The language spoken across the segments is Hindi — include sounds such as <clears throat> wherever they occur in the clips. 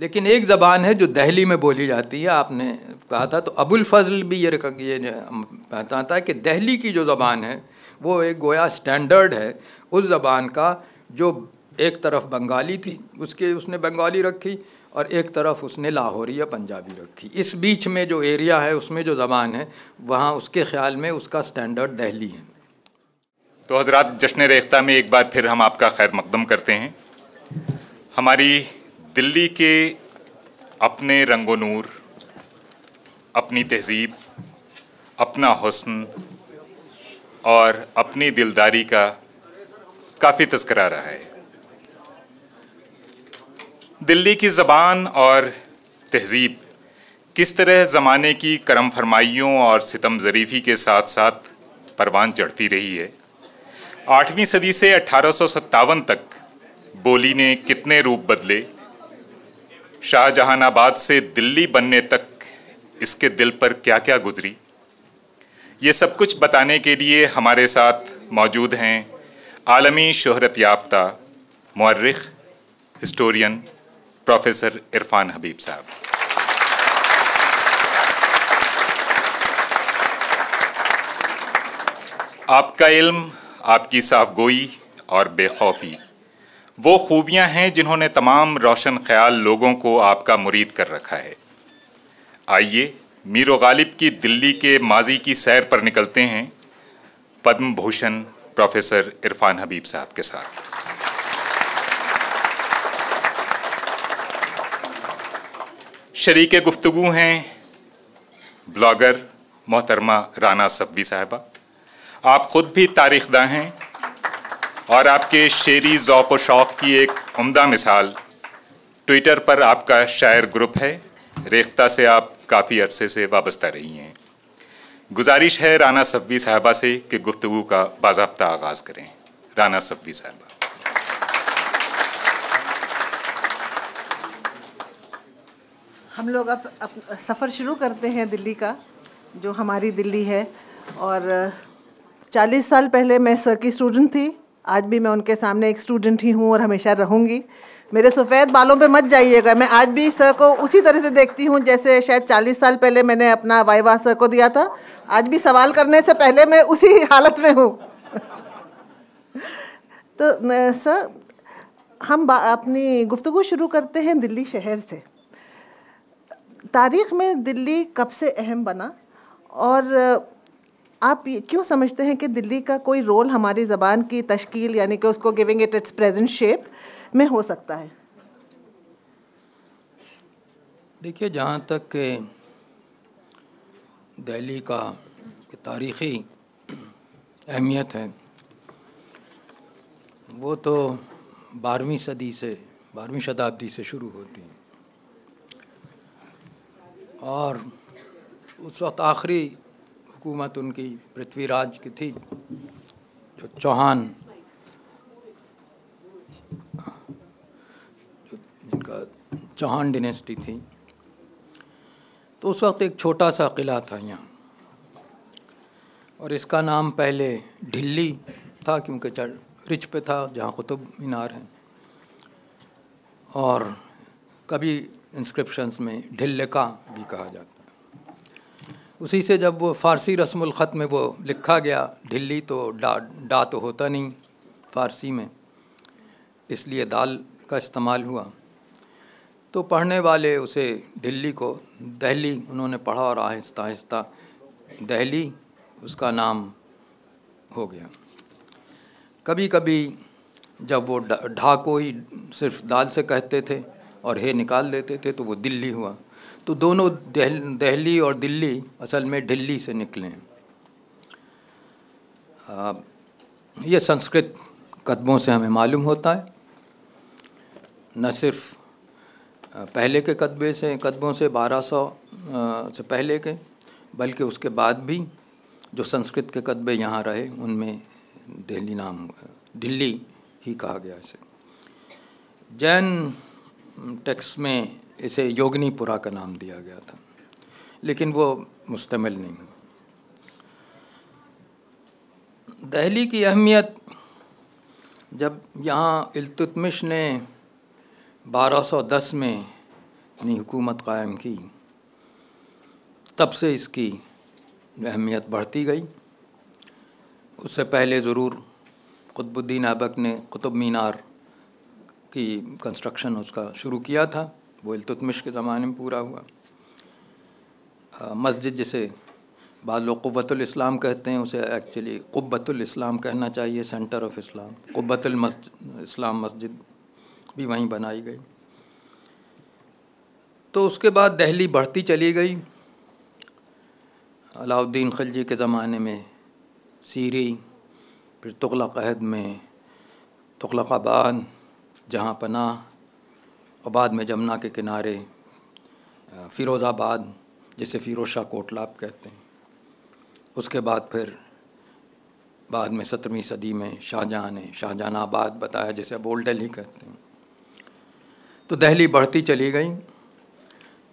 लेकिन एक ज़बान है जो दहली में बोली जाती है आपने कहा था तो अबुल फजल भी ये ये कहता था कि दहली की जो ज़बान है वो एक गोया स्टैंडर्ड है उस ज़बान का जो एक तरफ बंगाली थी उसके उसने बंगाली रखी और एक तरफ उसने लाहौरी या पंजाबी रखी इस बीच में जो एरिया है उसमें जो ज़बान है वहाँ उसके ख्याल में उसका स्टैंडर्ड दहली है तो हज़रत जश्न रेख्ता में एक बार फिर हम आपका खैर मकदम करते हैं हमारी दिल्ली के अपने नूर अपनी तहजीब अपना हसन और अपनी दिलदारी का काफ़ी तस्करा रहा है दिल्ली की ज़बान और तहजीब किस तरह ज़माने की करम फरमाइयों और सितम ज़रीफ़ी के साथ साथ परवान चढ़ती रही है आठवीं सदी से अठारह तक बोली ने कितने रूप बदले शाहजहानाबाद से दिल्ली बनने तक इसके दिल पर क्या क्या गुजरी ये सब कुछ बताने के लिए हमारे साथ मौजूद हैं आलमी शहरत याफ्ता मर्रख हिस्टोरियन प्रोफेसर इरफान हबीब साहब आपका इल्म आपकी साफगोई और बेखौफी वो खूबियां हैं जिन्होंने तमाम रोशन ख्याल लोगों को आपका मुरीद कर रखा है आइए मीर गालिब की दिल्ली के माजी की सैर पर निकलते हैं पद्म भूषण प्रोफेसर इरफान हबीब साहब के साथ शरीक गुफ्तु हैं ब्लॉगर मोहतरमा राना सब्वी साहबा आप ख़ुद भी तारीखदा हैं और आपके शेरी ओक़ शौक़ की एक उम्दा मिसाल ट्विटर पर आपका शायर ग्रुप है रेख्ता से आप काफ़ी अरसे से वाबस्ता रही हैं गुजारिश है राना सब्बी साहबा से कि गुफ्तु का बाबा आगाज़ करें राना सब्बी साहबा हम लोग अब अप, सफ़र शुरू करते हैं दिल्ली का जो हमारी दिल्ली है और 40 साल पहले मैं सर की स्टूडेंट थी आज भी मैं उनके सामने एक स्टूडेंट ही हूँ और हमेशा रहूँगी मेरे सफ़ेद बालों पे मत जाइएगा मैं आज भी सर को उसी तरह से देखती हूँ जैसे शायद 40 साल पहले मैंने अपना वाइवा सर को दिया था आज भी सवाल करने से पहले मैं उसी <laughs> हालत में हूँ <laughs> तो सर हम अपनी गुफ्तु शुरू करते हैं दिल्ली शहर से तारीख़ में दिल्ली कब से अहम बना और आप ये क्यों समझते हैं कि दिल्ली का कोई रोल हमारी ज़बान की तश्कील यानी कि उसको giving it its present shape में हो सकता है देखिए जहाँ तक दिल्ली का तारीख़ी अहमियत है वो तो बारहवीं सदी से बारहवीं शताब्दी से शुरू होती है और उस वक्त आखिरी हुकूमत उनकी पृथ्वीराज की थी जो चौहान जो जिनका चौहान डिनेस्टी थी तो उस वक्त एक छोटा सा किला था यहाँ और इसका नाम पहले ढिल्ली था क्योंकि रिच पे था जहाँ कुतुब मीनार है और कभी इंस्क्रिप्शंस में ढिल्ले का भी कहा जाता उसी से जब वो फ़ारसी ख़त में वो लिखा गया ढिल्ली तो डा डा तो होता नहीं फ़ारसी में इसलिए दाल का इस्तेमाल हुआ तो पढ़ने वाले उसे ढिल्ली को दहली उन्होंने पढ़ा और आहिस्ता आहिस्ता दहली उसका नाम हो गया कभी कभी जब वो ढा ही सिर्फ दाल से कहते थे और हे निकाल देते थे तो वो दिल्ली हुआ तो दोनों दिल्ली और दिल्ली असल में दिल्ली से निकले यह संस्कृत कदमों से हमें मालूम होता है न सिर्फ पहले के कदबे से कदमों से 1200 से पहले के बल्कि उसके बाद भी जो संस्कृत के कदबे यहाँ रहे उनमें दिल्ली नाम दिल्ली ही कहा गया इसे जैन टेक्स्ट में इसे योगनीपुरा का नाम दिया गया था लेकिन वो मुश्तमिल नहीं हुआ दहली की अहमियत जब यहाँ इल्तुतमिश ने 1210 में अपनी हुकूमत कायम की तब से इसकी अहमियत बढ़ती गई उससे पहले ज़रूर क़ुतबुद्दीन ऐबक ने कुतुब मीनार की कंस्ट्रक्शन उसका शुरू किया था वो इल्तुतमिश के ज़माने में पूरा हुआ मस्जिद जिसे बाद लोग इस्लाम कहते हैं उसे एक्चुअली इस्लाम कहना चाहिए सेंटर ऑफ इस्लाम मस्जिद इस्लाम मस्जिद भी वहीं बनाई गई तो उसके बाद दहली बढ़ती चली गई अलाउद्दीन खिलजी के ज़माने में सीरी फिर तुगलक अहद में तुगलकाबाद जहाँ पनाह और बाद में जमुना के किनारे फ़िरोज़ाबाद जिसे फ़िरोज़ शाह कोटलाब कहते हैं उसके बाद फिर बाद में सत्रहवीं सदी में शाहजहाँ ने शाहजहाँ आबाद बताया जिसे अब ओल्ड दिल्ली कहते हैं तो दहली बढ़ती चली गई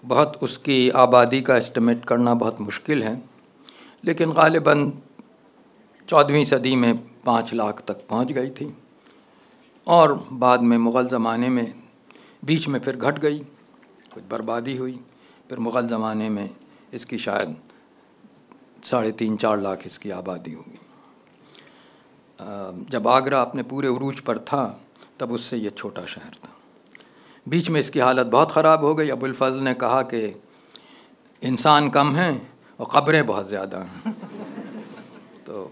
बहुत उसकी आबादी का एस्टिमेट करना बहुत मुश्किल है लेकिन गालिबा चौदहवीं सदी में पाँच लाख तक पहुंच गई थी और बाद में मुग़ल ज़माने में बीच में फिर घट गई कुछ बर्बादी हुई फिर मुग़ल ज़माने में इसकी शायद साढ़े तीन चार लाख इसकी आबादी होगी जब आगरा अपने पूरे उरूज पर था तब उससे ये छोटा शहर था बीच में इसकी हालत बहुत ख़राब हो गई अबुलफजल ने कहा कि इंसान कम हैं और ख़बरें बहुत ज़्यादा हैं <laughs> तो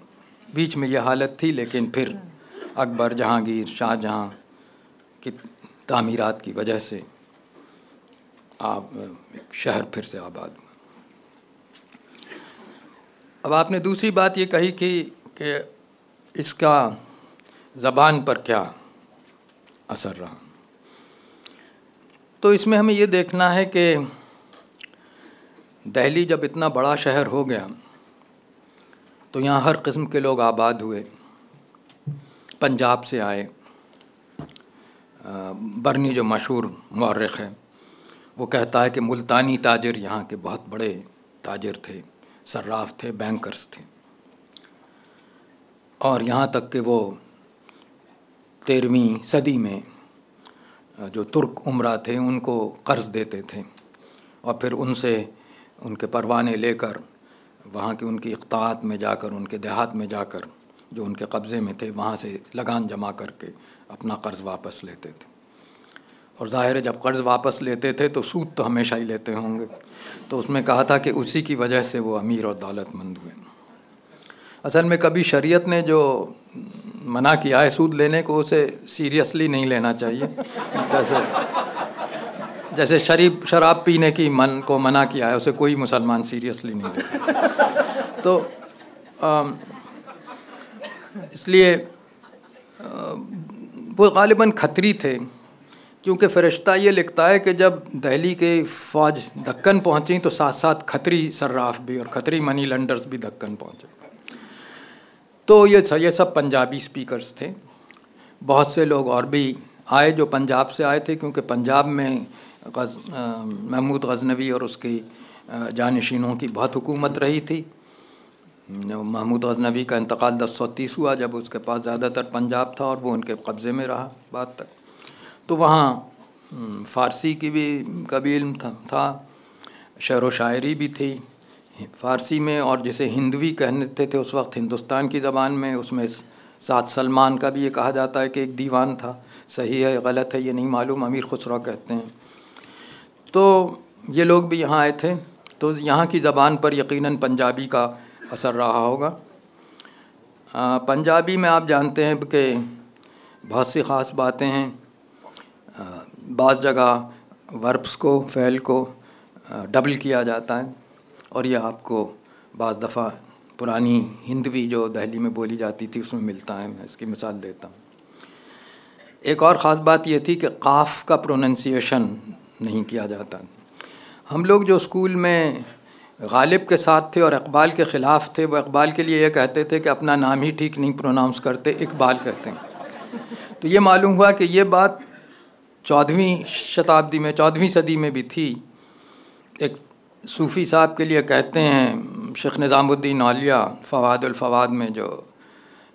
बीच में ये हालत थी लेकिन फिर अकबर जहांगीर शाहजहाँ की तामीरात की वजह से आप एक शहर फिर से आबाद हुआ अब आपने दूसरी बात ये कही कि, कि इसका ज़बान पर क्या असर रहा तो इसमें हमें ये देखना है कि दहली जब इतना बड़ा शहर हो गया तो यहाँ हर किस्म के लोग आबाद हुए पंजाब से आए बर्नी जो मशहूर मौरख है वो कहता है कि मुल्तानी ताजर यहाँ के बहुत बड़े ताजर थे शर्राफ़ थे बैंकर्स थे और यहाँ तक कि वो तेरहवीं सदी में जो तुर्क उम्र थे उनको कर्ज़ देते थे और फिर उनसे उनके परवाने लेकर वहाँ के उनकी इकतात में जाकर उनके देहात में जाकर जो उनके कब्ज़े में थे वहाँ से लगान जमा करके अपना कर्ज़ वापस लेते थे और ज़ाहिर है जब कर्ज़ वापस लेते थे तो सूद तो हमेशा ही लेते होंगे तो उसमें कहा था कि उसी की वजह से वो अमीर और दौलतमंद हुए असल में कभी शरीयत ने जो मना किया है सूद लेने को उसे सीरियसली नहीं लेना चाहिए जैसे जैसे शरीब शराब पीने की मन को मना किया है उसे कोई मुसलमान सीरियसली नहीं लेता तो आ, इसलिए आ, वो गालिबा खतरी थे क्योंकि फ़रिश्ता ये लिखता है कि जब दहली के फ़ौज दक्कन पहुँची तो साथ साथ खतरी सर्राफ भी और खतरी मनी लेंडर्स भी दक्कन पहुँचे तो ये ये सब पंजाबी स्पीकर्स थे बहुत से लोग और भी आए जो पंजाब से आए थे क्योंकि पंजाब में गज महमूद गजनवी और उसके जानशीनों की बहुत हुकूमत रही थी महमूद अजनबी का इंतकाल दस सौ तीस हुआ जब उसके पास ज़्यादातर पंजाब था और वो उनके कब्ज़े में रहा बाद तक तो वहाँ फ़ारसी की भी कभी इल्म था, शर व शायरी भी थी फ़ारसी में और जिसे हिंदवी कहते थे उस वक्त हिंदुस्तान की ज़बान में उसमें सात सलमान का भी ये कहा जाता है कि एक दीवान था सही है गलत है ये नहीं मालूम अमीर खुसरा कहते हैं तो ये लोग भी यहाँ आए थे तो यहाँ की ज़बान पर यकीनन पंजाबी का असर रहा होगा पंजाबी में आप जानते हैं कि बहुत सी ख़ास बातें हैं बाज़ जगह वर्ब्स को फ़ैल को डबल किया जाता है और यह आपको बज़ दफ़ा पुरानी हिंदवी जो दहली में बोली जाती थी उसमें मिलता है मैं इसकी मिसाल देता हूँ एक और ख़ास बात ये थी कि काफ़ का प्रोनंसिएशन नहीं किया जाता हम लोग जो स्कूल में गालिब के साथ थे और इकबाल के ख़िलाफ़ थे वो इकबाल के लिए ये कहते थे कि अपना नाम ही ठीक नहीं प्रोनाउंस करते इकबाल कहते हैं तो ये मालूम हुआ कि ये बात चौदहवीं शताब्दी में चौदहवीं सदी में भी थी एक सूफ़ी साहब के लिए कहते हैं शेख निज़ामुद्दीन औलिया फ़वादुलफ़वाद में जो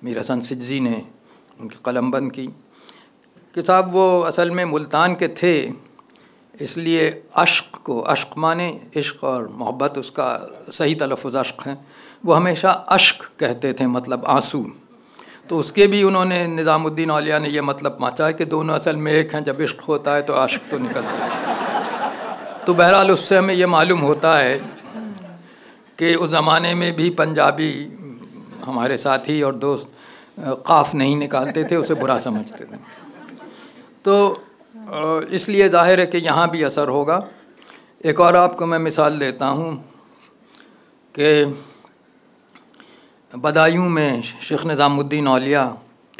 मीर हसन सिज्जी ने उनकी कलम बंद की कि साहब वो असल में मुल्तान के थे इसलिए अश्क को अश्क माने इश्क और मोहब्बत उसका सही तलफ़ अश्क है वो हमेशा अश्क कहते थे मतलब आंसू तो उसके भी उन्होंने निज़ामुद्दीन अलिया ने यह मतलब माचा कि दोनों असल में एक हैं जब इश्क होता है तो अश्क तो निकलता है तो बहरहाल उससे हमें यह मालूम होता है कि उस ज़माने में भी पंजाबी हमारे साथी और दोस्त काफ नहीं निकालते थे उसे बुरा समझते थे तो इसलिए ज़ाहिर है कि यहाँ भी असर होगा एक और आपको मैं मिसाल देता हूँ कि बदायूँ में शेख निज़ामुद्दीन औलिया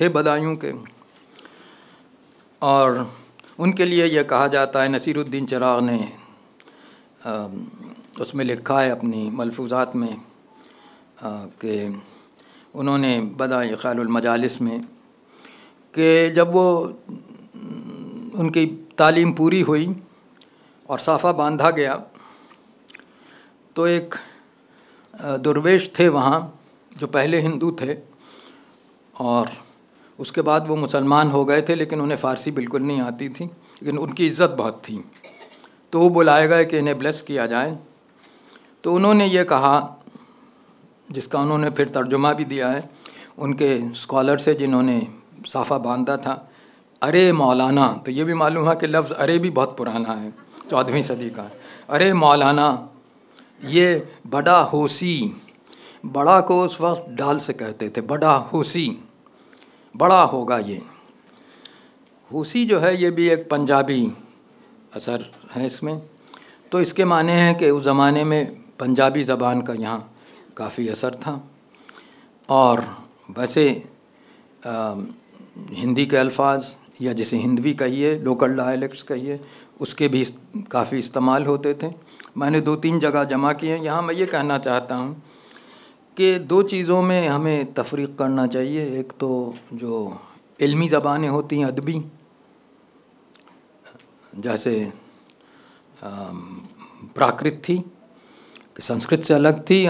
थे बदायूँ के और उनके लिए यह कहा जाता है नसीरुद्दीन चराग ने उसमें लिखा है अपनी मलफूजात में कि उन्होंने बदाई ख़्यालमजालिस में कि जब वो उनकी तालीम पूरी हुई और साफ़ा बांधा गया तो एक दुर्वेश थे वहाँ जो पहले हिंदू थे और उसके बाद वो मुसलमान हो गए थे लेकिन उन्हें फ़ारसी बिल्कुल नहीं आती थी लेकिन उनकी इज़्ज़त बहुत थी तो वो बुलाए गए कि इन्हें ब्लेस किया जाए तो उन्होंने ये कहा जिसका उन्होंने फिर तर्जुमा भी दिया है उनके स्कॉलर से जिन्होंने साफ़ा बांधा था अरे मौलाना तो ये भी मालूम है कि लफ्ज़ अरे भी बहुत पुराना है चौदहवीं सदी का अरे मौलाना ये बड़ा होशी बड़ा को उस वक्त डाल से कहते थे बड़ा होशी बड़ा होगा ये होसी जो है ये भी एक पंजाबी असर है इसमें तो इसके माने हैं कि उस ज़माने में पंजाबी ज़बान का यहाँ काफ़ी असर था और वैसे आ, हिंदी के अल्फाज या जैसे हिंदवी कहिए लोकल डायलैक्ट्स कहिए उसके भी काफ़ी इस्तेमाल होते थे मैंने दो तीन जगह जमा किए हैं यहाँ मैं ये कहना चाहता हूँ कि दो चीज़ों में हमें तफरीक करना चाहिए एक तो जो इल्मी ज़बानें होती हैं अदबी जैसे प्राकृत थी कि संस्कृत से अलग थी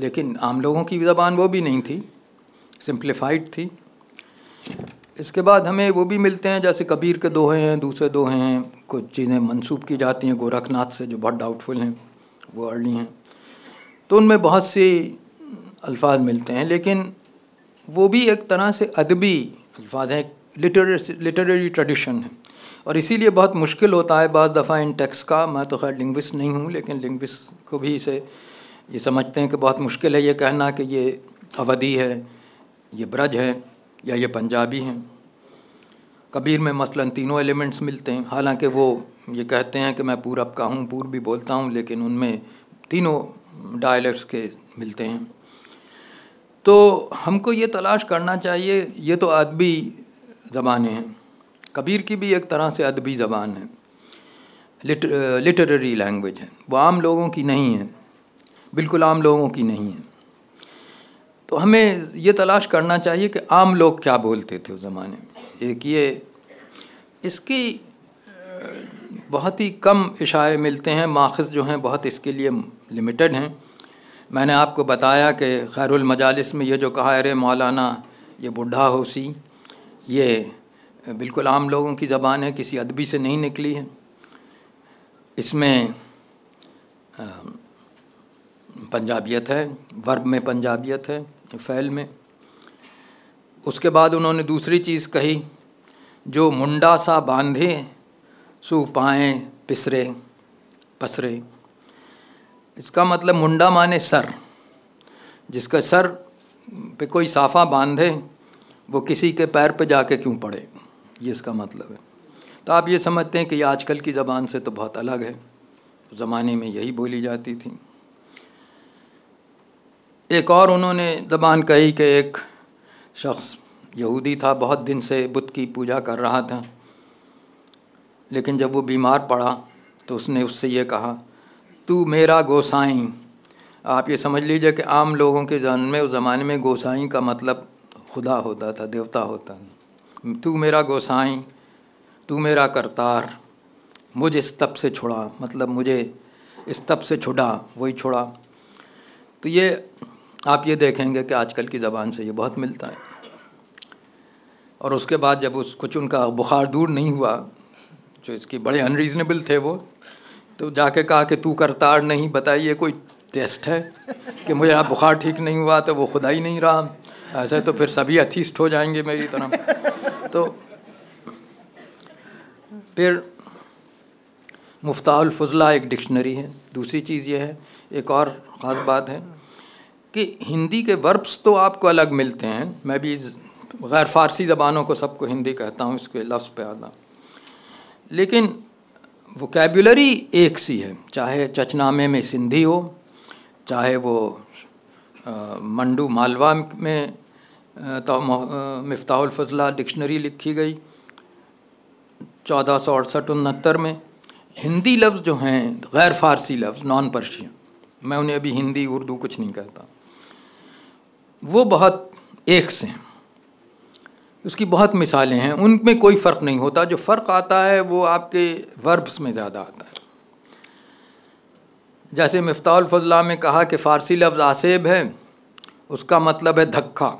लेकिन आम लोगों की ज़बान वो भी नहीं थी सिंप्लीफाइड थी इसके बाद हमें वो भी मिलते हैं जैसे कबीर के दोहे हैं दूसरे दोहे हैं कुछ चीज़ें मनसूब की जाती हैं गोरखनाथ से जो बहुत डाउटफुल हैं वो अर्ली हैं तो उनमें बहुत से अल्फाज मिलते हैं लेकिन वो भी एक तरह से अदबी अल्फाज हैं लिटरेरी लिटरेरी ट्रेडिशन है और इसीलिए बहुत मुश्किल होता है बज़ दफ़ा इन टेक्स का मैं तो खैर लिंग्विस्ट नहीं हूँ लेकिन लिंग्विस्ट को भी इसे ये समझते हैं कि बहुत मुश्किल है ये कहना कि ये अवधि है ये ब्रज है या ये पंजाबी हैं कबीर में मसलन तीनों एलिमेंट्स मिलते हैं हालांकि वो ये कहते हैं कि मैं पूरब का हूँ पूर्वी बोलता हूँ लेकिन उनमें तीनों डायलेक्ट्स के मिलते हैं तो हमको ये तलाश करना चाहिए ये तो अदबी ज़बानें हैं कबीर की भी एक तरह से अदबी ज़बान है लिटररी लिटरेरी लैंग्वेज है वो आम लोगों की नहीं है बिल्कुल आम लोगों की नहीं है तो हमें ये तलाश करना चाहिए कि आम लोग क्या बोलते थे उस ज़माने में एक ये इसकी बहुत ही कम इशारे मिलते हैं माखज़ जो हैं बहुत इसके लिए लिमिटेड हैं मैंने आपको बताया कि खैरुल मजालिस में ये जो कहा अरे मौलाना ये बुढ़ा होसी ये बिल्कुल आम लोगों की ज़बान है किसी अदबी से नहीं निकली है इसमें पंजाबियत है वर्ब में पंजाबियत है फैल में उसके बाद उन्होंने दूसरी चीज़ कही जो मुंडा सा बांधे सो पाए पिसरे पसरे इसका मतलब मुंडा माने सर जिसका सर पे कोई साफा बांधे वो किसी के पैर पे जाके क्यों पड़े ये इसका मतलब है तो आप ये समझते हैं कि ये आजकल की ज़बान से तो बहुत अलग है ज़माने में यही बोली जाती थी एक और उन्होंने जबान कही कि एक शख्स यहूदी था बहुत दिन से बुद्ध की पूजा कर रहा था लेकिन जब वो बीमार पड़ा तो उसने उससे ये कहा तू मेरा गोसाई आप ये समझ लीजिए कि आम लोगों के जन में उस ज़माने में गोसाई का मतलब खुदा होता था देवता होता था तू मेरा गोसाई तू मेरा करतार मुझे इस तप से छुड़ा मतलब मुझे इस तप से छुड़ा वही छुड़ा तो ये आप ये देखेंगे कि आजकल की ज़बान से ये बहुत मिलता है और उसके बाद जब उस कुछ उनका बुखार दूर नहीं हुआ जो इसकी बड़े अनरीज़नेबल थे वो तो जाके कहा कि तू करतार नहीं बताइए कोई टेस्ट है कि मुझे आप बुखार ठीक नहीं हुआ तो वो खुदा ही नहीं रहा ऐसे तो फिर सभी अथीस्ट हो जाएंगे मेरी तरफ तो फिर मुफ्ताल फजला एक डिक्शनरी है दूसरी चीज़ ये है एक और ख़ास बात है कि हिंदी के वर्ब्स तो आपको अलग मिलते हैं मैं भी गैर फारसी ज़बानों को सबको हिंदी कहता हूँ इसके लफ्ज़ पे आता लेकिन वोकेबुलरी एक सी है चाहे चचनामे में सिंधी हो चाहे वो मंडू मालवा में तो मफ्ताफला डिक्शनरी लिखी गई चौदह सौ अड़सठ उनहत्तर में हिंदी लफ्ज़ जो हैं गैर फ़ारसी लफ्ज़ नॉन पर्शियन मैं उन्हें अभी हिंदी उर्दू कुछ नहीं कहता वो बहुत एक से हैं उसकी बहुत मिसालें हैं उनमें कोई फ़र्क नहीं होता जो फ़र्क आता है वो आपके वर्ब्स में ज़्यादा आता है जैसे मफ्ताफ़ल्ला में कहा कि फ़ारसी लफ्ज़ आसेब है उसका मतलब है धक्का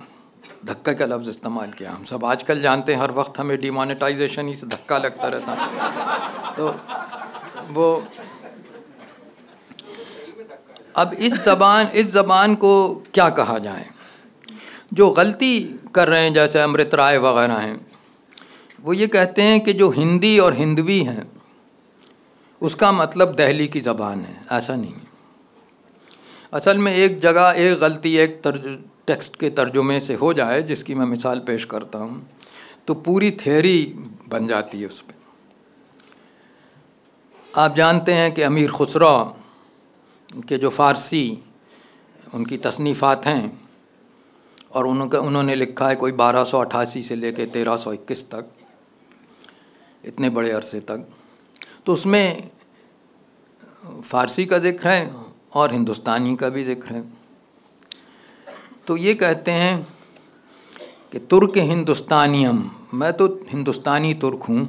धक्का का लफ्ज़ इस्तेमाल किया हम सब आजकल जानते हैं हर वक्त हमें डिमोनेटाइजेशन ही से धक्का लगता रहता है तो वो अब इस जबान इस जबान को क्या कहा जाए जो गलती कर रहे हैं जैसे अमृत राय वगैरह हैं वो ये कहते हैं कि जो हिंदी और हिंदवी हैं उसका मतलब दहली की ज़बान है ऐसा नहीं असल में एक जगह एक गलती एक तर्ज टेक्स्ट के तर्जुमे से हो जाए जिसकी मैं मिसाल पेश करता हूँ तो पूरी थेरी बन जाती है उस पर आप जानते हैं कि अमीर खुसरा के जो फ़ारसी उनकी तसनीफ़ात हैं और उनके उन्होंने लिखा है कोई 1288 से लेकर 1321 तक इतने बड़े अरसे तक तो उसमें फ़ारसी का जिक्र है और हिंदुस्तानी का भी जिक्र है तो ये कहते हैं कि तुर्क हिंदुस्तानियम मैं तो हिंदुस्तानी तुर्क हूँ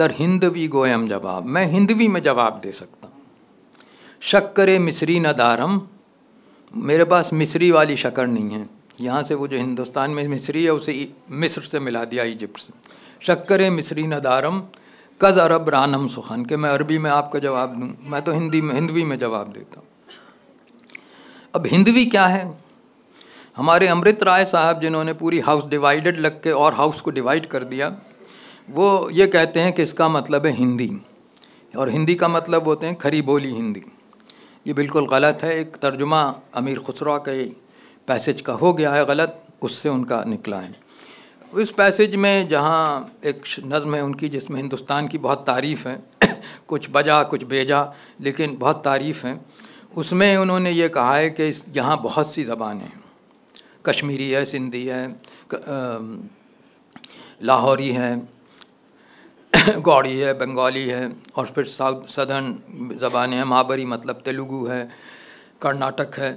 दर हिंदवी गोयम जवाब मैं हिंदवी में जवाब दे सकता हूँ शक्कर मिसरी न दारम मेरे पास मिसरी वाली शक्कर नहीं है यहाँ से वो जो हिंदुस्तान में मिस्री है उसे मिस्र से मिला दिया इजिप्ट से शक्कर मिस्री नदारम कज़ अरब रानम सुखन के मैं अरबी में आपका जवाब दूँ मैं तो हिंदी में हिंदवी में जवाब देता हूँ अब हिंदवी क्या है हमारे अमृत राय साहब जिन्होंने पूरी हाउस डिवाइडेड लग के और हाउस को डिवाइड कर दिया वो ये कहते हैं कि इसका मतलब है हिंदी और हिंदी का मतलब होते हैं खरी बोली हिंदी ये बिल्कुल गलत है एक तर्जुमा अमीर खुसरा का पैसेज का हो गया है गलत उससे उनका निकला है इस पैसेज में जहाँ एक नज़म है उनकी जिसमें हिंदुस्तान की बहुत तारीफ़ है <coughs> कुछ बजा कुछ भेजा लेकिन बहुत तारीफ़ है उसमें उन्होंने ये कहा है कि यहाँ बहुत सी ज़बानें हैं कश्मीरी है सिंधी है लाहौरी है <coughs> गौड़ी है बंगाली है और फिर साउथ सदर्न जबान हैं महाबरी मतलब तेलुगू है कर्नाटक है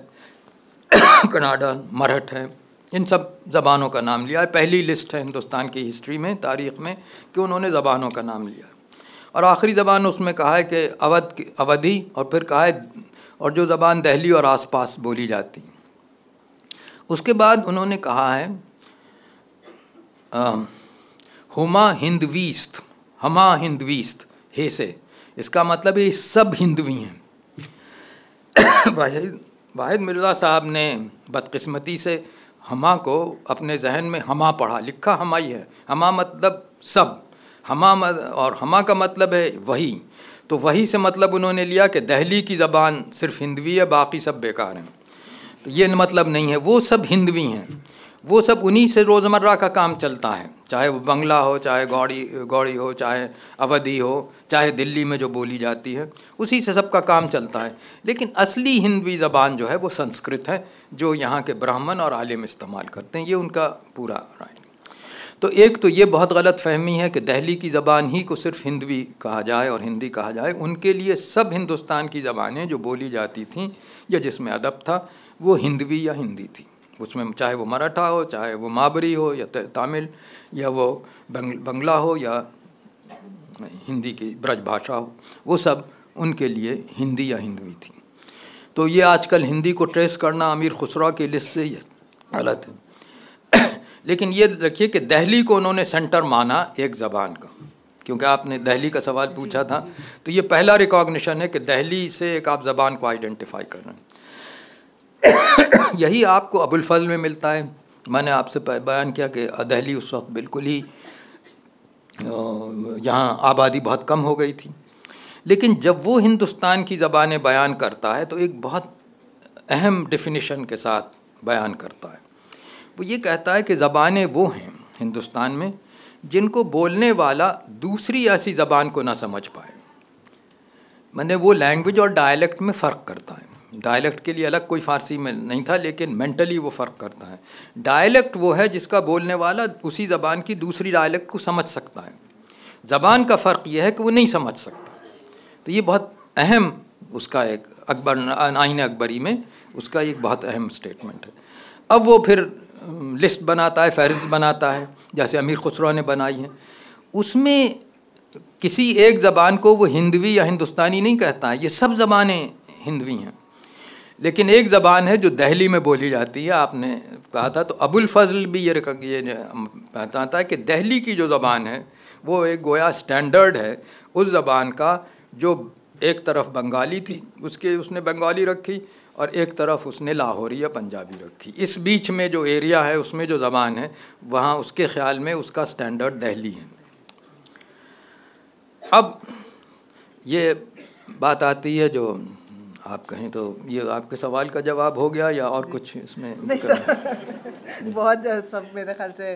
<coughs> कनाडा मरठ है इन सब ज़बानों का नाम लिया है पहली लिस्ट है हिंदुस्तान की हिस्ट्री में तारीख़ में कि उन्होंने ज़बानों का नाम लिया और आखिरी ज़बान उसमें कहा है कि अवध अवधि और फिर कहा है और जो ज़बान दहली और आसपास बोली जाती उसके बाद उन्होंने कहा है हुमा हिंदवीस्त हमा हिंदवीस्त हे से इसका मतलब ये सब हिंदवी हैं <coughs> वाहिद मिर्ज़ा साहब ने बदकस्मती से हमा को अपने जहन में हमा पढ़ा लिखा हमा ही है हमा मतलब सब हमा मत और हमा का मतलब है वही तो वही से मतलब उन्होंने लिया कि दहली की ज़बान सिर्फ हिंदवी है बाकी सब बेकार हैं तो ये मतलब नहीं है वो सब हिंदवी हैं वो सब उन्हीं से रोज़मर्रा का काम चलता है चाहे वो बंगला हो चाहे गौड़ी गौड़ी हो चाहे अवधि हो चाहे दिल्ली में जो बोली जाती है उसी से सबका काम चलता है लेकिन असली हिंदी ज़बान जो है वो संस्कृत है जो यहाँ के ब्राह्मण और आलिम इस्तेमाल करते हैं ये उनका पूरा राय तो एक तो ये बहुत गलत फहमी है कि दहली की ज़बान ही को सिर्फ हिंदी कहा जाए और हिंदी कहा जाए उनके लिए सब हिंदुस्तान की ज़बानें जो बोली जाती थीं या जिसमें अदब था वो हिंदवी या हिंदी थी उसमें चाहे वो मराठा हो चाहे वो माबरी हो या तमिल या वो बंग बंगला हो या हिंदी की ब्रजभाषा हो वो सब उनके लिए हिंदी या हिंदवी थी तो ये आजकल हिंदी को ट्रेस करना अमीर खुसरा के लिस्ट से गलत है <coughs> लेकिन ये देखिए कि दहली को उन्होंने सेंटर माना एक ज़बान का क्योंकि आपने दहली का सवाल पूछा था तो ये पहला रिकॉग्निशन है कि दहली से एक आप ज़बान को आइडेंटिफाई कर रहे हैं यही आपको अबुल में मिलता है मैंने आपसे बयान किया कि दहली उस वक्त बिल्कुल ही यहाँ आबादी बहुत कम हो गई थी लेकिन जब वो हिंदुस्तान की ज़बान बयान करता है तो एक बहुत अहम डेफिनेशन के साथ बयान करता है वो ये कहता है कि ज़बानें वो हैं हिंदुस्तान में जिनको बोलने वाला दूसरी ऐसी ज़बान को ना समझ पाए मैंने वो लैंग्वेज और डायलेक्ट में फ़र्क करता है डायलेक्ट के लिए अलग कोई फारसी में नहीं था लेकिन मेंटली वो फ़र्क करता है डायलेक्ट वो है जिसका बोलने वाला उसी ज़बान की दूसरी डायलेक्ट को समझ सकता है ज़बान का फ़र्क यह है कि वो नहीं समझ सकता तो ये बहुत अहम उसका एक अकबर आइन अकबरी में उसका एक बहुत अहम स्टेटमेंट है अब वो फिर लिस्ट बनाता है फहरिस्त बनाता है जैसे अमीर खुसरो ने बनाई है उसमें किसी एक ज़बान को वो हिंदवी या हिंदुस्तानी नहीं कहता है ये सब ज़बानें हिंदवी हैं लेकिन एक ज़बान है जो दहली में बोली जाती है आपने कहा था तो अबुल फजल भी ये ये कहता था कि दहली की जो ज़बान है वो एक गोया स्टैंडर्ड है उस ज़बान का जो एक तरफ बंगाली थी उसके उसने बंगाली रखी और एक तरफ उसने लाहौरी या पंजाबी रखी इस बीच में जो एरिया है उसमें जो ज़बान है वहाँ उसके ख़्याल में उसका स्टैंडर्ड दहली है अब ये बात आती है जो आप कहें तो ये आपके सवाल का जवाब हो गया या और कुछ इसमें नहीं सर <laughs> बहुत सब मेरे ख्याल से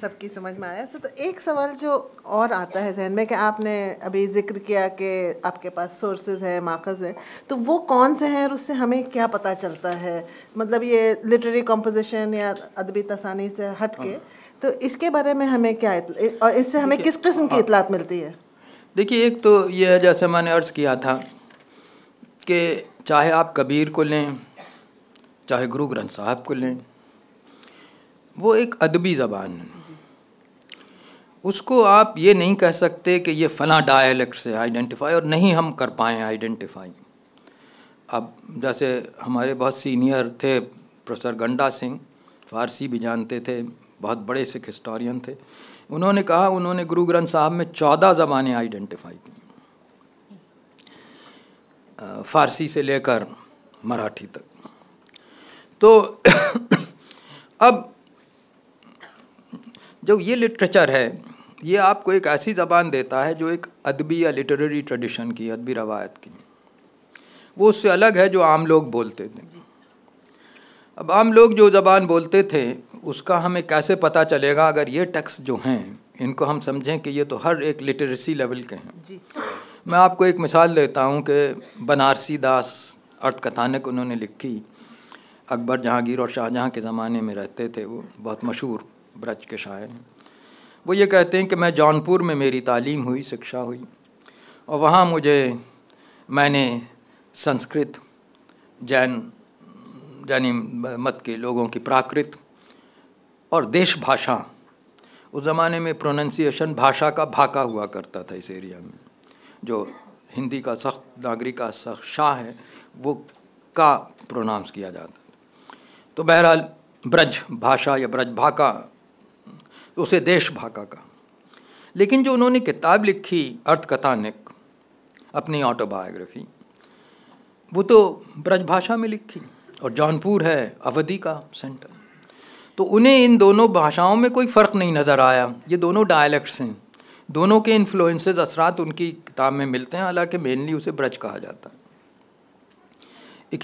सबकी समझ में आया सर तो एक सवाल जो और आता है जहन में कि आपने अभी जिक्र किया कि आपके पास सोर्सेज है माखज़ है तो वो कौन से हैं और उससे हमें क्या पता चलता है मतलब ये लिटरेरी कॉम्पोजिशन या अदबी तसानी से हट के हाँ। तो इसके बारे में हमें क्या और इससे हमें किस किस्म की हाँ। इतलात मिलती है देखिए एक तो यह जैसे मैंने अर्ज़ किया था कि चाहे आप कबीर को लें चाहे गुरु ग्रंथ साहब को लें वो एक अदबी ज़बान है उसको आप ये नहीं कह सकते कि ये फ़ला डायलेक्ट से आइडेंटिफाई और नहीं हम कर पाए आइडेंटिफाई अब जैसे हमारे बहुत सीनियर थे प्रोफेसर गंडा सिंह फारसी भी जानते थे बहुत बड़े सिख हिस्टोरियन थे उन्होंने कहा उन्होंने गुरु ग्रंथ साहब में चौदह ज़बानें आइडेंटिफाई की फारसी से लेकर मराठी तक तो <coughs> अब जो ये लिटरेचर है ये आपको एक ऐसी ज़बान देता है जो एक अदबी या लिटरेरी ट्रेडिशन की अदबी रवायत की वो उससे अलग है जो आम लोग बोलते थे अब आम लोग जो ज़बान बोलते थे उसका हमें कैसे पता चलेगा अगर ये टेक्स्ट जो हैं इनको हम समझें कि ये तो हर एक लिटरेसी लेवल के हैं मैं आपको एक मिसाल देता हूँ कि बनारसी दास अर्थकथानक उन्होंने लिखी अकबर जहांगीर और शाहजहाँ के ज़माने में रहते थे वो बहुत मशहूर ब्रज के शायर हैं वो ये कहते हैं कि मैं जौनपुर में मेरी तालीम हुई शिक्षा हुई और वहाँ मुझे मैंने संस्कृत जैन जैनी मत के लोगों की प्राकृत और देश भाषा उस ज़माने में प्रोनंसिएशन भाषा का भाका हुआ करता था इस एरिया में जो हिंदी का सख्त नागरिक का सख्त शाह है वो का प्रोनाउंस किया जाता तो बहरहाल ब्रज भाषा या ब्रज भाका उसे देश भाका का लेकिन जो उन्होंने किताब लिखी अर्थकथानिक अपनी ऑटोबायोग्राफी वो तो ब्रज भाषा में लिखी और जौनपुर है अवधि का सेंटर तो उन्हें इन दोनों भाषाओं में कोई फ़र्क नहीं नज़र आया ये दोनों डायलैक्ट्स हैं दोनों के इन्फ्लुएंसेस असरात उनकी किताब में मिलते हैं हालांकि मेनली उसे ब्रज कहा जाता है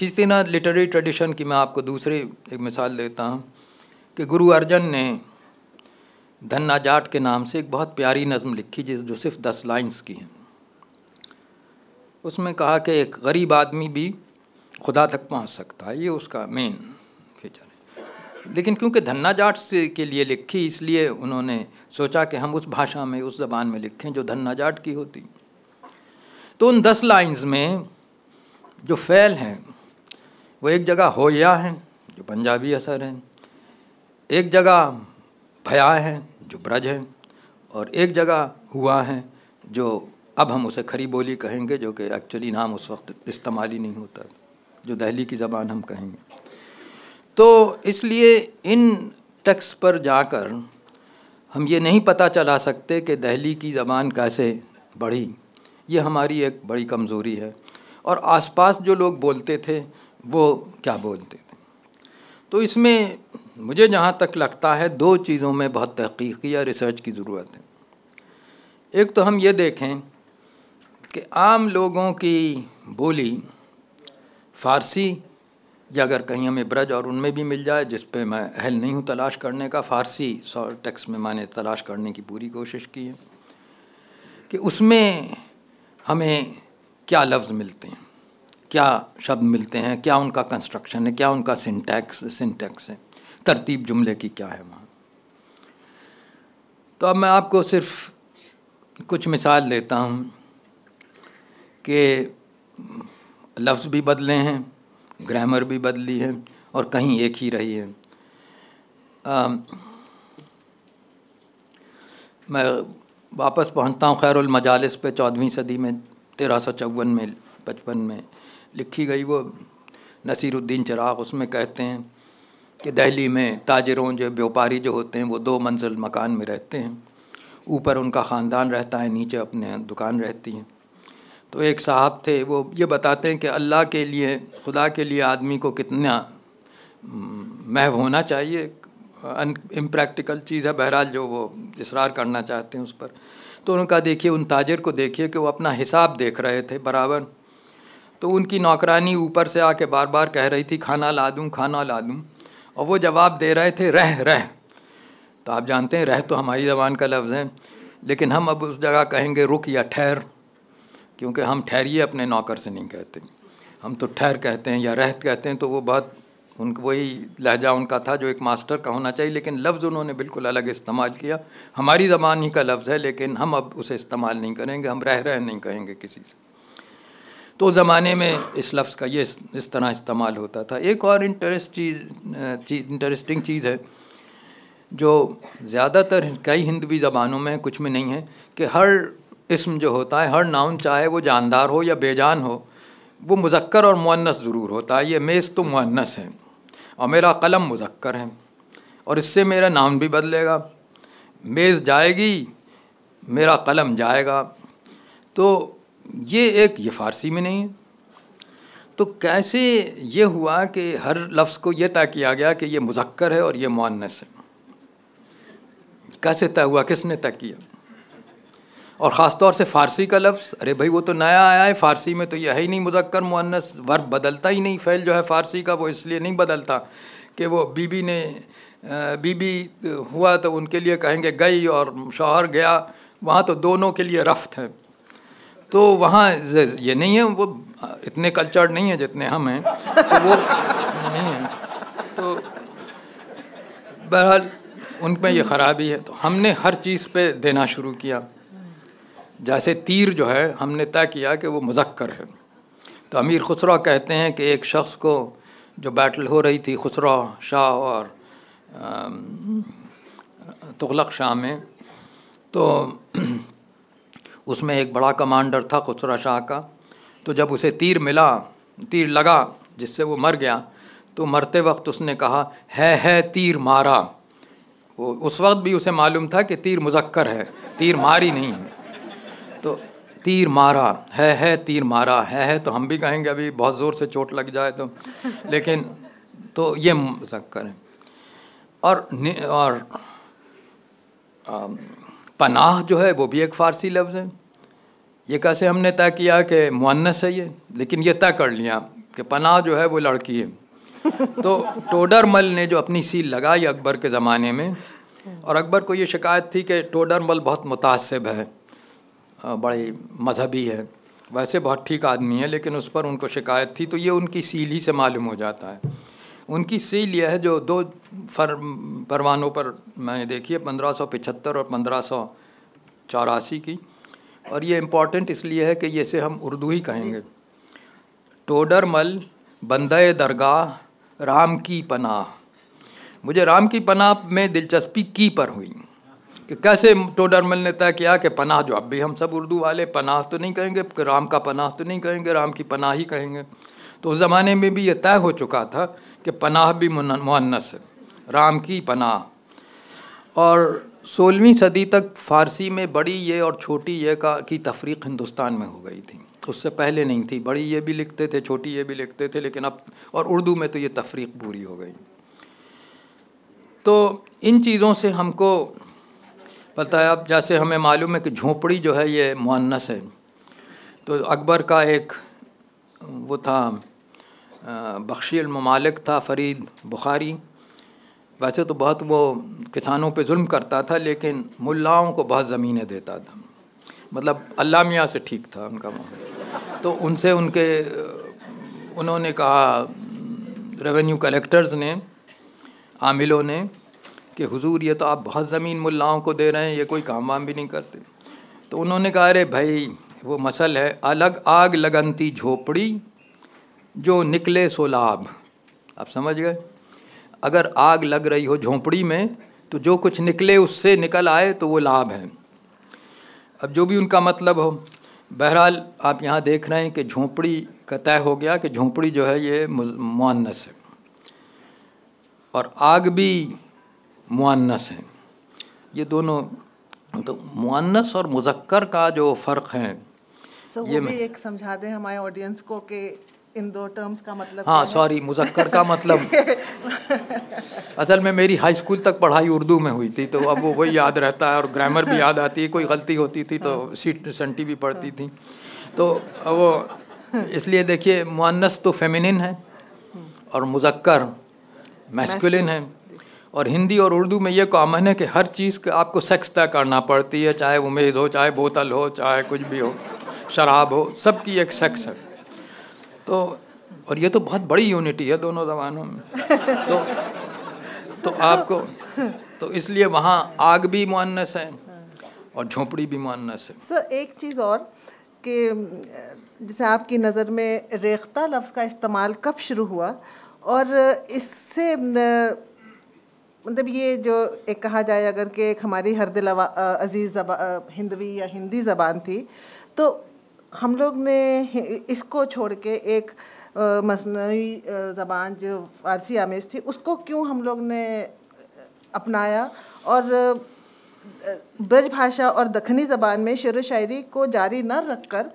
इसी ना लिटरेरी ट्रेडिशन की मैं आपको दूसरी एक मिसाल देता हूँ कि गुरु अर्जन ने धन्ना जाट के नाम से एक बहुत प्यारी नज़म लिखी जिस जो सिर्फ दस लाइन्स की है उसमें कहा कि एक गरीब आदमी भी खुदा तक पहुंच सकता है ये उसका मेन फीचर है लेकिन क्योंकि धन्ना जाट से के लिए लिखी इसलिए उन्होंने सोचा कि हम उस भाषा में उस जबान में लिखें जो धन्ना जाट की होती तो उन दस लाइंस में जो फैल हैं वो एक जगह होया हैं जो पंजाबी असर हैं एक जगह भया है जो ब्रज है और एक जगह हुआ है जो अब हम उसे खरी बोली कहेंगे जो कि एक्चुअली नाम उस वक्त इस्तेमाल ही नहीं होता जो दहली की ज़बान हम कहेंगे तो इसलिए इन टेक्स्ट पर जाकर हम ये नहीं पता चला सकते कि दहली की ज़बान कैसे बढ़ी ये हमारी एक बड़ी कमज़ोरी है और आसपास जो लोग बोलते थे वो क्या बोलते थे तो इसमें मुझे जहाँ तक लगता है दो चीज़ों में बहुत तहकीकी या रिसर्च की ज़रूरत है एक तो हम ये देखें कि आम लोगों की बोली फ़ारसी या अगर कहीं हमें ब्रज और उनमें भी मिल जाए जिस पे मैं अहल नहीं हूँ तलाश करने का फ़ारसी टेक्स में मैंने तलाश करने की पूरी कोशिश की है कि उसमें हमें क्या लफ्ज़ मिलते हैं क्या शब्द मिलते हैं क्या उनका कंस्ट्रक्शन है क्या उनका सिंटैक्स सिंटैक्स है तरतीब जुमले की क्या है वहाँ तो अब मैं आपको सिर्फ कुछ मिसाल देता हूँ कि लफ्ज़ भी बदले हैं ग्रामर भी बदली है और कहीं एक ही रही है आ, मैं वापस पहुंचता हूँ खैरुल मजालिस पे चौदहवीं सदी में तेरह सौ चौवन में पचपन में लिखी गई वो नसीरुद्दीन चिराग उसमें कहते हैं कि दहली में ताजरों जो व्यापारी जो होते हैं वो दो मंजिल मकान में रहते हैं ऊपर उनका ख़ानदान रहता है नीचे अपने दुकान रहती हैं तो एक साहब थे वो ये बताते हैं कि अल्लाह के लिए खुदा के लिए आदमी को कितना हम्म, महव होना चाहिए इम्प्रैक्टिकल चीज़ है बहरहाल जो वो इसरार करना चाहते हैं उस पर तो उनका देखिए उन ताजर को देखिए कि वो अपना हिसाब देख रहे थे बराबर तो उनकी नौकरानी ऊपर से आके बार बार कह रही थी खाना ला दूँ खाना ला दूँ और वो जवाब दे रहे थे रह रह तो आप जानते हैं रह तो हमारी ज़बान का लफ्ज़ है लेकिन हम अब उस जगह कहेंगे रुक या ठहर क्योंकि हम ठहरिए अपने नौकर से नहीं कहते हम तो ठहर कहते हैं या रहत कहते हैं तो वो बहुत उन वही लहजा उनका था जो एक मास्टर का होना चाहिए लेकिन लफ्ज़ उन्होंने बिल्कुल अलग इस्तेमाल किया हमारी ज़बान ही का लफ्ज़ है लेकिन हम अब उसे इस्तेमाल नहीं करेंगे हम रह रहे नहीं कहेंगे किसी से तो ज़माने में इस लफ्ज़ का ये इस तरह इस्तेमाल होता था एक और इंटरेस्ट चीज़ चीज इंटरेस्टिंग चीज़ है जो ज़्यादातर कई हिंदवी ज़बानों में कुछ में नहीं है कि हर इसम जो होता है हर नाउन चाहे वो जानदार हो या बेजान हो वो मुजक्कर और मुअन्नस ज़रूर होता है ये मेज़ तो मुअन्नस है और मेरा कलम मुजक्कर है और इससे मेरा नाउन भी बदलेगा मेज़ जाएगी मेरा कलम जाएगा तो ये एक ये फ़ारसी में नहीं है तो कैसे ये हुआ कि हर लफ्ज़ को ये तय किया गया कि ये मुजक्कर है और ये मुअन्नस है कैसे तय हुआ किसने तय किया और ख़ास तौर से फ़ारसी का लफ्ज़ अरे भाई वो तो नया आया है फ़ारसी में तो यह ही नहीं मुजक्कर मुअन्नस वर्ब बदलता ही नहीं फ़ैल जो है फ़ारसी का वो इसलिए नहीं बदलता कि वो बीबी ने बीबी हुआ तो उनके लिए कहेंगे गई और शौहर गया वहाँ तो दोनों के लिए रफ्त है तो वहाँ ये नहीं है वो इतने कल्चर्ड नहीं है जितने हम हैं तो वो नहीं है तो बहरहाल उनमें ये ख़राबी है तो हमने हर चीज़ पे देना शुरू किया जैसे तीर जो है हमने तय किया कि वो मुजक्कर है तो अमीर खुसरा कहते हैं कि एक शख्स को जो बैटल हो रही थी खुसरा शाह और तुगलक शाह में तो <clears throat> उसमें एक बड़ा कमांडर था खुसरा शाह का तो जब उसे तीर मिला तीर लगा जिससे वो मर गया तो मरते वक्त उसने कहा है है तीर मारा वो उस वक्त भी उसे मालूम था कि तीर मुजक्कर है तीर मारी नहीं है तीर मारा है है तीर मारा है है तो हम भी कहेंगे अभी बहुत ज़ोर से चोट लग जाए तो लेकिन तो ये चक्कर है और और पनाह जो है वो भी एक फ़ारसी लफ्ज़ है ये कैसे हमने तय किया कि मुन्नस है ये लेकिन ये तय कर लिया कि पनाह जो है वो लड़की है तो टोडरमल ने जो अपनी सील लगाई अकबर के ज़माने में और अकबर को ये शिकायत थी कि टोडरमल बहुत मुतासब है बड़े मजहबी है वैसे बहुत ठीक आदमी है लेकिन उस पर उनको शिकायत थी तो ये उनकी सील ही से मालूम हो जाता है उनकी सील यह है जो दो फर परवानों पर मैंने देखी है पंद्रह सौ और पंद्रह सौ चौरासी की और ये इम्पॉर्टेंट इसलिए है कि ये से हम उर्दू ही कहेंगे टोडरमल बंदे दरगाह राम की पनाह मुझे राम की पनाह में दिलचस्पी की पर हुई कि कैसे टोडरमल ने तय किया कि पनाह जो अब भी हम सब उर्दू वाले पनाह तो नहीं कहेंगे राम का पनाह तो नहीं कहेंगे राम की पनाह ही कहेंगे तो उस ज़माने में भी ये तय हो चुका था कि पनाह भी मुन्नस राम की पनाह और सोलहवीं सदी तक फ़ारसी में बड़ी ये और छोटी ये का की तफरीक हिंदुस्तान में हो गई थी उससे पहले नहीं थी बड़ी ये भी लिखते थे छोटी ये भी लिखते थे लेकिन अब और उर्दू में तो ये तफरीक पूरी हो गई तो इन चीज़ों से हमको बताए अब जैसे हमें मालूम है कि झोंपड़ी जो है ये मुन्नस है तो अकबर का एक वो था बख्शी ममालिक था फरीद बुखारी वैसे तो बहुत वो किसानों पे जुल्म करता था लेकिन मुल्लाओं को बहुत ज़मीनें देता था मतलब अल्लाह मियाँ से ठीक था उनका मामला तो उनसे उनके उन्होंने कहा रेवेन्यू कलेक्टर्स ने आमिलों ने कि हुजूर ये तो आप बहुत ज़मीन मुल्लाओं को दे रहे हैं ये कोई काम वाम भी नहीं करते तो उन्होंने कहा अरे भाई वो मसल है अलग आग लगनती झोपड़ी जो निकले सो लाभ आप समझ गए अगर आग लग रही हो झोंपड़ी में तो जो कुछ निकले उससे निकल आए तो वो लाभ है अब जो भी उनका मतलब हो बहरहाल आप यहाँ देख रहे हैं कि झोंपड़ी का तय हो गया कि झोंपड़ी जो है ये मुआनस है और आग भी मुआनस हैं ये दोनों तो मुआनस और मुजक्कर का जो फ़र्क है so ये भी एक समझा दें हमारे ऑडियंस को कि इन दो टर्म्स का मतलब हाँ सॉरी मुजक्कर का मतलब <laughs> असल में मेरी हाई स्कूल तक पढ़ाई उर्दू में हुई थी तो अब वो वही याद रहता है और ग्रामर भी याद आती है कोई गलती होती थी तो हाँ। सीट सेंटी भी पड़ती हाँ। थी तो वो इसलिए देखिए मुआनस तो फेमिनिन है हम्म। और मुजक्कर मैस्कुलिन है और हिंदी और उर्दू में ये कॉमन है कि हर चीज़ का आपको सेक्स तय करना पड़ती है चाहे वो मेज़ हो चाहे बोतल हो चाहे कुछ भी हो शराब हो सबकी एक सेक्स है तो और ये तो बहुत बड़ी यूनिटी है दोनों जबानों में तो तो आपको तो इसलिए वहाँ आग भी मानस है और झोंपड़ी भी मानस है सर एक चीज़ और कि जैसे आपकी नज़र में रेख्ता लफ्ज़ का इस्तेमाल कब शुरू हुआ और इससे मतलब ये जो एक कहा जाए अगर कि एक हमारी हर दिल अजीज़ हिंदवी या हिंदी ज़बान थी तो हम लोग ने इसको छोड़ के एक मसनवी ज़बान जो फ़ारसी आमेज़ थी उसको क्यों हम लोग ने अपनाया और ब्रज भाषा और दखनी ज़बान में शेर शायरी को जारी न रख कर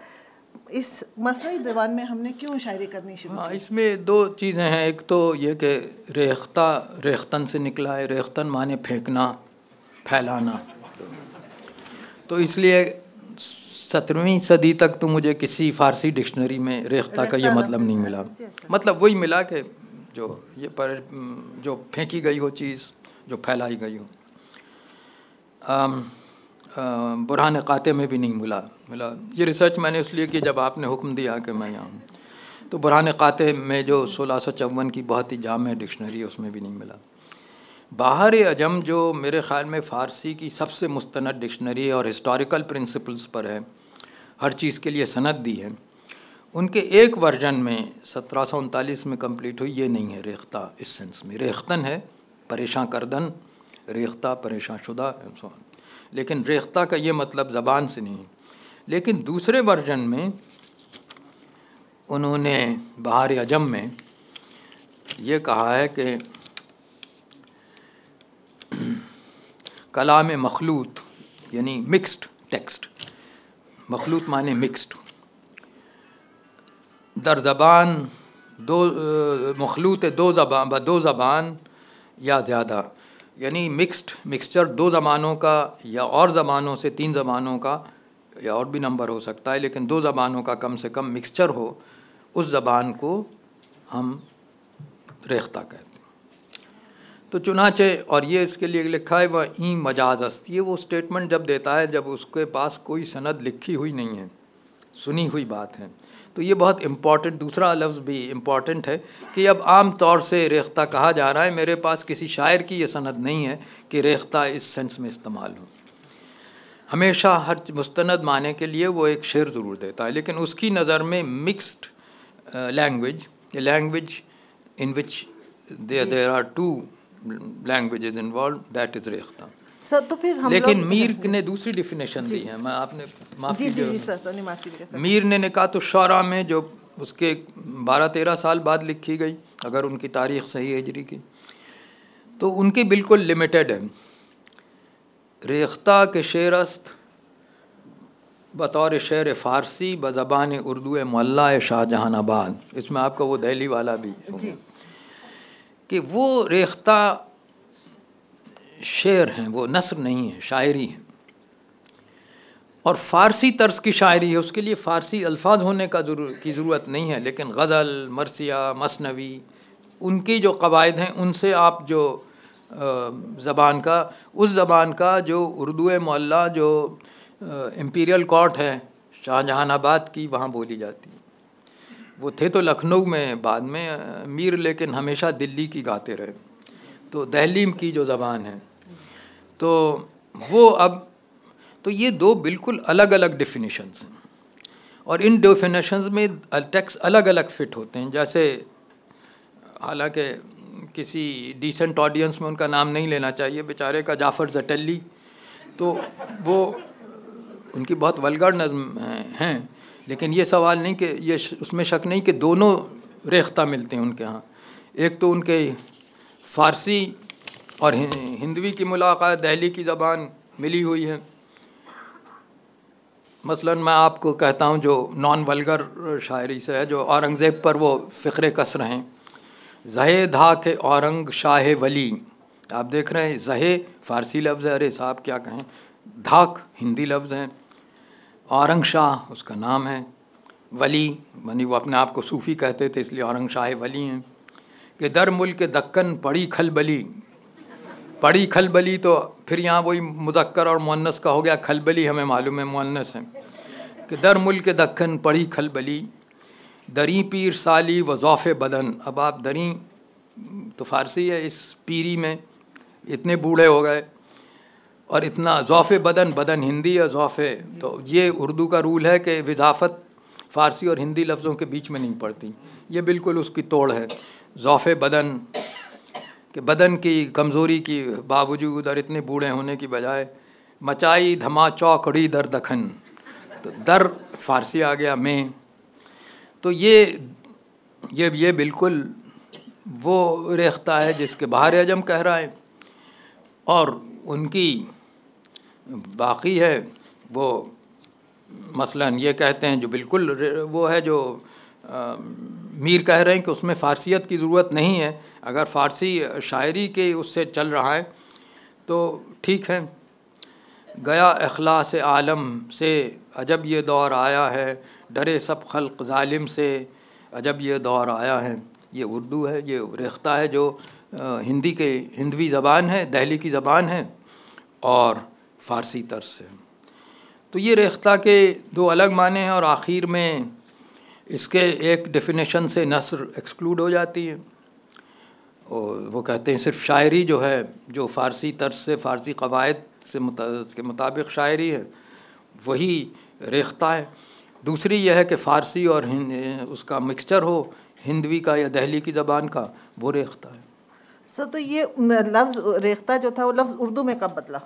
इस मसनई दीवान में हमने क्यों शायरी करनी शुरू हाँ इसमें दो चीज़ें हैं एक तो ये कि रेख्ता रेख्तन से निकला है रेख्तन माने फेंकना फैलाना तो इसलिए सत्रहवीं सदी तक तो मुझे किसी फारसी डिक्शनरी में रेख्ता का ये मतलब नहीं मिला मतलब वही मिला कि जो ये पर जो फेंकी गई हो चीज़ जो फैलाई गई हो बुरहान काते में भी नहीं मिला मिला ये रिसर्च मैंने इसलिए की जब आपने हुक्म दिया कि मैं यहाँ हूँ तो बुरहान क़ाते में जो सोलह सौ चौवन की बहुत ही जाम है डिक्शनरी है उसमें भी नहीं मिला बाहर अजम जो मेरे ख़्याल में फ़ारसी की सबसे मुस्त डिक्शनरी और हिस्टोरिकल प्रिंसिपल्स पर है हर चीज़ के लिए सनत दी है उनके एक वर्जन में सत्रह में कंप्लीट हुई ये नहीं है रेख्ता इस सेंस में रेख्तन है परेशान करदन रेख्ता परेशान शुदा लेकिन रेख्ता का ये मतलब ज़बान से नहीं लेकिन दूसरे वर्जन में उन्होंने बाहर अजम में ये कहा है कि कलाम मखलूत यानी मिक्स्ड टेक्स्ट मखलूत माने मिक्स्ड दर ज़बान दो मखलूत दो ज़बान दो ज़बान या ज़्यादा यानी मिक्स्ड मिक्सचर दो ज़बानों का या और ज़बानों से तीन ज़बानों का या और भी नंबर हो सकता है लेकिन दो ज़बानों का कम से कम मिक्सचर हो उस ज़बान को हम रेख्ता कहते हैं तो चुनाचे और ये इसके लिए लिखा है वह ई मजाज अस्ती है वो स्टेटमेंट जब देता है जब उसके पास कोई सनद लिखी हुई नहीं है सुनी हुई बात है तो ये बहुत इम्पॉर्टेंट दूसरा लफ्ज़ भी इम्पॉर्टेंट है कि अब आम तौर से रेख्ता कहा जा रहा है मेरे पास किसी शायर की ये सनद नहीं है कि रेख्ता इस सेंस में इस्तेमाल हो हमेशा हर मुस्तंद माने के लिए वो एक शेर ज़रूर देता है लेकिन उसकी नज़र में mixed language language in which there are two language involve that is Rekhta sir तो फिर हम लेकिन मीर ने दूसरी डिफिनेशन दी है मैं आपने माफी जी, जी, सर, तो मीर ने, ने कहा तो शरा में जो उसके बारह तेरह साल बाद लिखी गई अगर उनकी तारीख सही हजरी की तो उनकी बिल्कुल लिमिटेड है रेख्ता के शेरस्त बतौर शेर फ़ारसी बज़बान उर्दू मल्ला शाहजहान आबाद इसमें आपका वो दहली वाला भी कि वो रेख्ता शेर हैं वो नसर नहीं है शायरी है और फ़ारसी तर्ज की शायरी है उसके लिए फ़ारसी अल्फाज होने का ज़रूर की ज़रूरत नहीं है लेकिन गज़ल मरसिया मसनवी उनकी जो कवायद हैं उनसे आप जो ज़बान का उस ज़बान का जो उर्दू मोल्ला जो इम्पीरियल कोर्ट है शाहजहानाबाद की वहाँ बोली जाती है वो थे तो लखनऊ में बाद में मीर लेकिन हमेशा दिल्ली की गाते रहे तो दहलीम की जो ज़बान है तो वो अब तो ये दो बिल्कुल अलग अलग डिफिनीशनस हैं और इन डिफिनेशंस में टैक्स अलग अलग फिट होते हैं जैसे हालांकि किसी डिसेंट ऑडियंस में उनका नाम नहीं लेना चाहिए बेचारे का जाफ़र जटली तो वो उनकी बहुत वलगर नज़म हैं लेकिन ये सवाल नहीं कि ये उसमें शक नहीं कि दोनों रेख्ता मिलते हैं उनके यहाँ एक तो उनके फ़ारसी और हिंदवी की मुलाकात दहली की ज़बान मिली हुई है मसलन मैं आपको कहता हूँ जो नॉन वलगर शायरी से है जो औरंगज़ेब पर वो फ़िक्र कसर हैं जहे धा के औरंग शाह वली आप देख रहे हैं जहे फ़ारसी लफ्ज़ है अरे साहब क्या कहें धाक हिंदी लफ्ज़ है औरंग शाह उसका नाम है वली मनी वो अपने आप को सूफ़ी कहते थे इसलिए औरंग शाह वली हैं कि दर मुल्क दक्कन पड़ी खलबली पड़ी खलबली तो फिर यहाँ वही मुजक्कर और मुन्नस का हो गया खलबली हमें मालूम है मुन्नस है कि दर मुल्क दक्कन पड़ी खलबली दरी पीर साली वज़ौफ़ बदन अब आप दरी तो फारसी है इस पीरी में इतने बूढ़े हो गए और इतना ज़ौफ़ बदन बदन हिंदी या ज़ौफ़ तो ये उर्दू का रूल है कि वजाफत फ़ारसी और हिंदी लफ्ज़ों के बीच में नहीं पड़ती ये बिल्कुल उसकी तोड़ है ज़ौफ़ बदन के बदन की कमज़ोरी की बावजूद और इतने बूढ़े होने की बजाय मचाई धमा चौकड़ी दर दखन तो दर फारसी आ गया मैं तो ये ये ये बिल्कुल वो रेख्ता है जिसके बाहर अजम कह रहा है और उनकी बाकी है वो मसलन ये कहते हैं जो बिल्कुल वो है जो आ, मीर कह रहे हैं कि उसमें फ़ारसीत की ज़रूरत नहीं है अगर फ़ारसी शायरी के उससे चल रहा है तो ठीक है गया अखलास आलम से अजब ये दौर आया है डरे सब खल्क ालिम से अजब ये दौर आया है ये उर्दू है ये रेख्ता है जो हिंदी के हिंदवी ज़बान है दहली की ज़बान है और फ़ारसी तर्स से तो ये रेख्ता के दो अलग माने हैं और आखिर में इसके एक डेफिनेशन से नसर एक्सक्लूड हो जाती है और वो कहते हैं सिर्फ शायरी जो है जो फ़ारसी तर्स से फ़ारसी कवायद से मुता, के मुताबिक शायरी है वही रेख्ता है दूसरी यह है कि फ़ारसी और उसका मिक्सचर हो हिंदवी का या दहली की ज़बान का वो रेख्ता है सर तो ये लफ्ज़ रेख्ता जो था वो लफ्ज़ उर्दू में कब बदला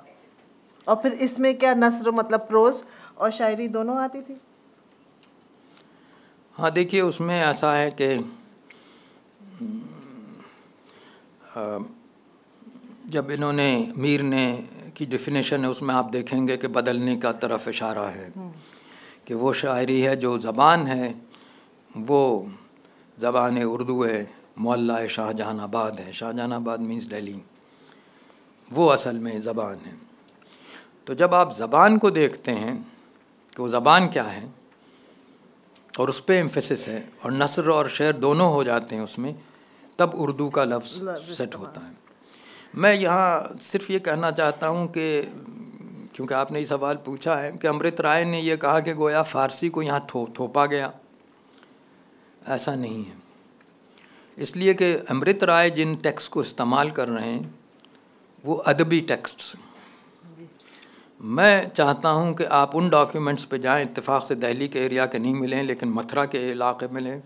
और फिर इसमें क्या नसर मतलब प्रोज और शायरी दोनों आती थी हाँ देखिए उसमें ऐसा है कि जब इन्होंने मीर ने की डिफिनेशन है उसमें आप देखेंगे कि बदलने का तरफ इशारा है हम्म। कि वो शायरी है जो ज़बान है वो ज़बान उर्दू है मोल्ला शाहजहान आबाद है शाहजहान आबाद मीन्स डेली वो असल में ज़बान है तो जब आप ज़बान को देखते हैं कि वो ज़बान क्या है और उस पर एम्फेसिस है और नसर और शेर दोनों हो जाते हैं उसमें तब उर्दू का लफ्ज़ सेट होता है मैं यहाँ सिर्फ ये कहना चाहता हूँ कि क्योंकि आपने ये सवाल पूछा है कि अमृत राय ने यह कहा कि गोया फारसी को यहाँ थो, थोपा गया ऐसा नहीं है इसलिए कि अमृत राय जिन टेक्स्ट को इस्तेमाल कर रहे हैं वो अदबी टेक्स्ट मैं चाहता हूं कि आप उन डॉक्यूमेंट्स पे जाएं इत्तेफाक से दिल्ली के एरिया के नहीं मिलें लेकिन मथुरा के इलाके मिलें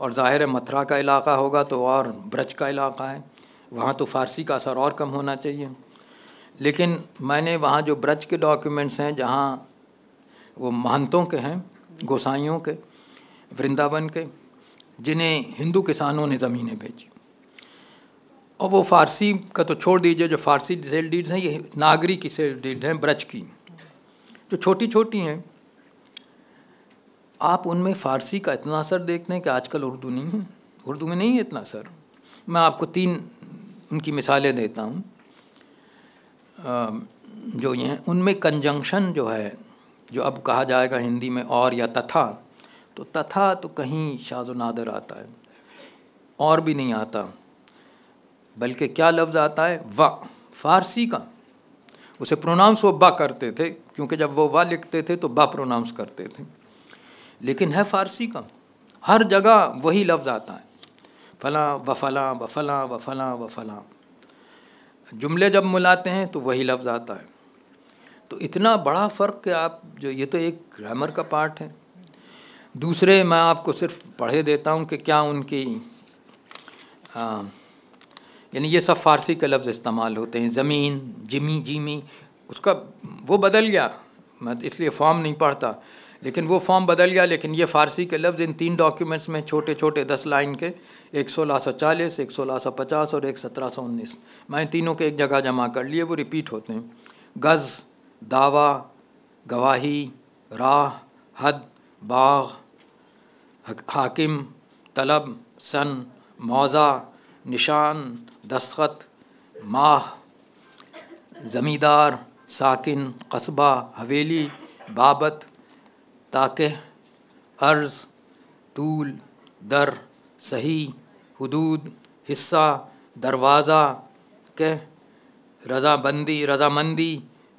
और ज़ाहिर है मथुरा का इलाका होगा तो और ब्रज का इलाका है वहाँ तो फ़ारसी का असर और कम होना चाहिए लेकिन मैंने वहाँ जो ब्रज के डॉक्यूमेंट्स हैं जहाँ वो महंतों के हैं गोसाइयों के वृंदावन के जिन्हें हिंदू किसानों ने ज़मीनें बेची और वो फारसी का तो छोड़ दीजिए जो फारसी सेल डीड्स हैं ये नागरी की सेल डीड्स हैं ब्रज की जो छोटी छोटी हैं आप उनमें फ़ारसी का इतना असर देखते हैं कि आजकल उर्दू नहीं है उर्दू में नहीं है इतना असर मैं आपको तीन उनकी मिसालें देता हूँ जो ये हैं उनमें कंजंक्शन जो है जो अब कहा जाएगा हिंदी में और या तथा तो तथा तो कहीं शाज नादर आता है और भी नहीं आता बल्कि क्या लफ्ज़ आता है व फारसी का उसे प्रोनाउंस वो बा करते थे क्योंकि जब वो वाह लिखते थे तो बा प्रोनाउंस करते थे लेकिन है फारसी का हर जगह वही लफ्ज़ आता है फलां व फलां व फलां व फलां व फलां जुमले जब मिलाते हैं तो वही लफ्ज़ आता है तो इतना बड़ा फ़र्क कि आप जो ये तो एक ग्रामर का पार्ट है दूसरे मैं आपको सिर्फ पढ़े देता हूँ कि क्या उनकी यानी ये सब फ़ारसी के लफ्ज़ इस्तेमाल होते हैं ज़मीन जिमी जीमी उसका वो बदल गया मैं इसलिए फॉर्म नहीं पढ़ता लेकिन वो फॉर्म बदल गया लेकिन ये फ़ारसी के लफ्ज़ इन तीन डॉक्यूमेंट्स में छोटे छोटे दस लाइन के एक सोलह सौ चालीस एक सोलह सौ पचास और एक सत्रह सौ उन्नीस मैंने तीनों के एक जगह जमा कर लिए वो रिपीट होते हैं गज़ दावा गवाही राह हद बाग हाकिम तलब सन मौज़ा निशान दस्खत माह ज़मींदार साकिन कस्बा हवेली बाबत ताकह अर्ज तूल दर सही हदूद हिस्सा दरवाज़ा के रजाबंदी रजामंदी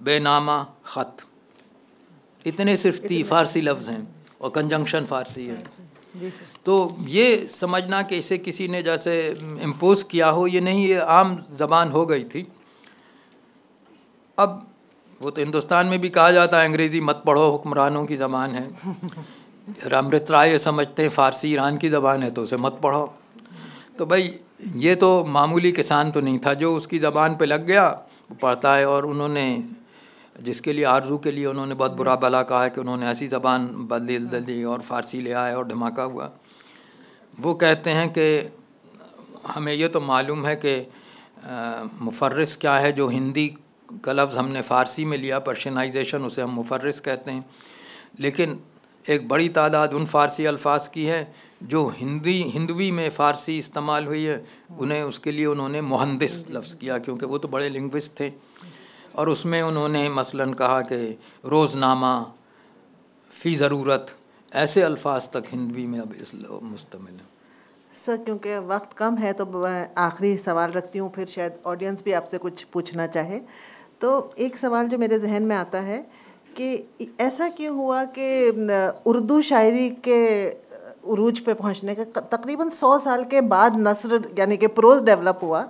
बेनामा ख़त इतने सिर्फ ती फ़ारसी लफ्ज़ हैं और कंजंक्शन फ़ारसी है तो ये समझना कि इसे किसी ने जैसे इम्पोज़ किया हो ये नहीं ये आम जबान हो गई थी अब वो तो हिंदुस्तान में भी कहा जाता है अंग्रेज़ी मत पढ़ो हुक्मरानों की ज़बान है <laughs> रामृत राय समझते हैं फ़ारसी ईरान की ज़बान है तो उसे मत पढ़ो तो भाई ये तो मामूली किसान तो नहीं था जो उसकी ज़बान पे लग गया वो पढ़ता है और उन्होंने जिसके लिए आरजू के लिए उन्होंने बहुत बुरा भला कहा है कि उन्होंने ऐसी ज़बान बदल दली और फ़ारसी ले आए और धमाका हुआ वो कहते हैं कि हमें ये तो मालूम है कि मुफरस क्या है जो हिंदी का लफ्ज़ हमने फ़ारसी में लिया परशनइजेशन उसे हम मुफरस कहते हैं लेकिन एक बड़ी तादाद उन फ़ारसी अल्फाज की है जो हिंदी हिंदवी में फ़ारसी इस्तेमाल हुई है उन्हें उसके लिए उन्होंने मुहंदिस लफ्ज़ किया क्योंकि वो तो बड़े लिंग्विस्ट थे और उसमें उन्होंने मसलन कहा कि रोज़नामा फ़ी ज़रूरत ऐसे अल्फाज तक हिंदवी में अब इस मुश्तमिल है सर क्योंकि वक्त कम है तो आखिरी सवाल रखती हूँ फिर शायद ऑडियंस भी आपसे कुछ पूछना चाहे तो एक सवाल जो मेरे जहन में आता है कि ऐसा क्यों हुआ कि उर्दू शायरी के उरूज पे पहुंचने का तकरीबन सौ साल के बाद नसर यानी कि प्रोज डेवलप हुआ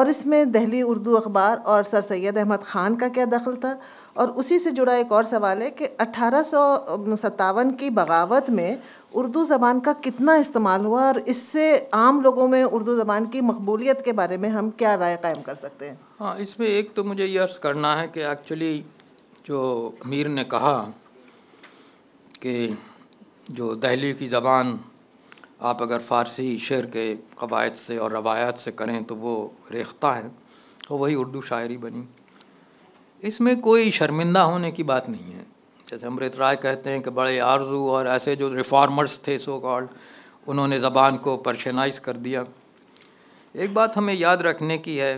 और इसमें दहली उर्दू अखबार और सर सैद अहमद ख़ान का क्या दखल था और उसी से जुड़ा एक और सवाल है कि अठारह की बगावत में उर्दू ज़बान का कितना इस्तेमाल हुआ और इससे आम लोगों में उर्दू ज़बान की मकबूलियत के बारे में हम क्या राय कायम कर सकते हैं हाँ इसमें एक तो मुझे ये अर्ज़ करना है कि एक्चुअली जो मीर ने कहा कि जो दहली की ज़बान आप अगर फ़ारसी शेर के कवायद से और रवायात से करें तो वो रेख्ता है और वही उर्दू शायरी बनी इसमें कोई शर्मिंदा होने की बात नहीं है जैसे अमृत राय कहते हैं कि बड़े आरजू और ऐसे जो रिफॉर्मर्स थे सो कॉल्ड उन्होंने ज़बान को परशनाइज़ कर दिया एक बात हमें याद रखने की है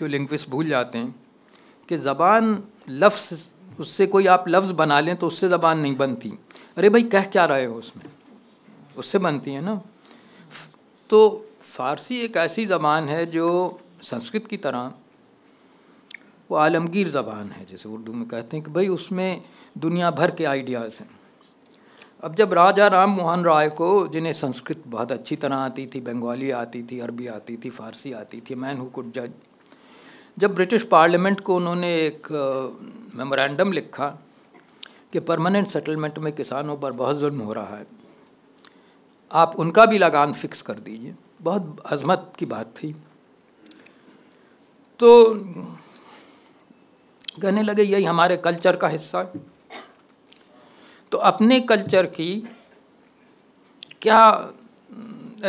जो लिंग्विस्ट भूल जाते हैं कि ज़बान लफ्स उससे कोई आप लफ्ज़ बना लें तो उससे ज़बान नहीं बनती अरे भाई कह क्या रहे हो उसमें उससे बनती है ना तो फ़ारसी एक ऐसी ज़बान है जो संस्कृत की तरह वो आलमगीर ज़बान है जैसे उर्दू में कहते हैं कि भाई उसमें दुनिया भर के आइडियाज़ हैं अब जब राजा राम मोहन राय को जिन्हें संस्कृत बहुत अच्छी तरह आती थी बंगाली आती थी अरबी आती थी फारसी आती थी मैन हु कुड जज जब ब्रिटिश पार्लियामेंट को उन्होंने एक मेमोरेंडम लिखा कि परमानेंट सेटलमेंट में किसानों पर बहुत जुल्म हो रहा है आप उनका भी लगान फिक्स कर दीजिए बहुत अजमत की बात थी तो कहने लगे यही हमारे कल्चर का हिस्सा है तो अपने कल्चर की क्या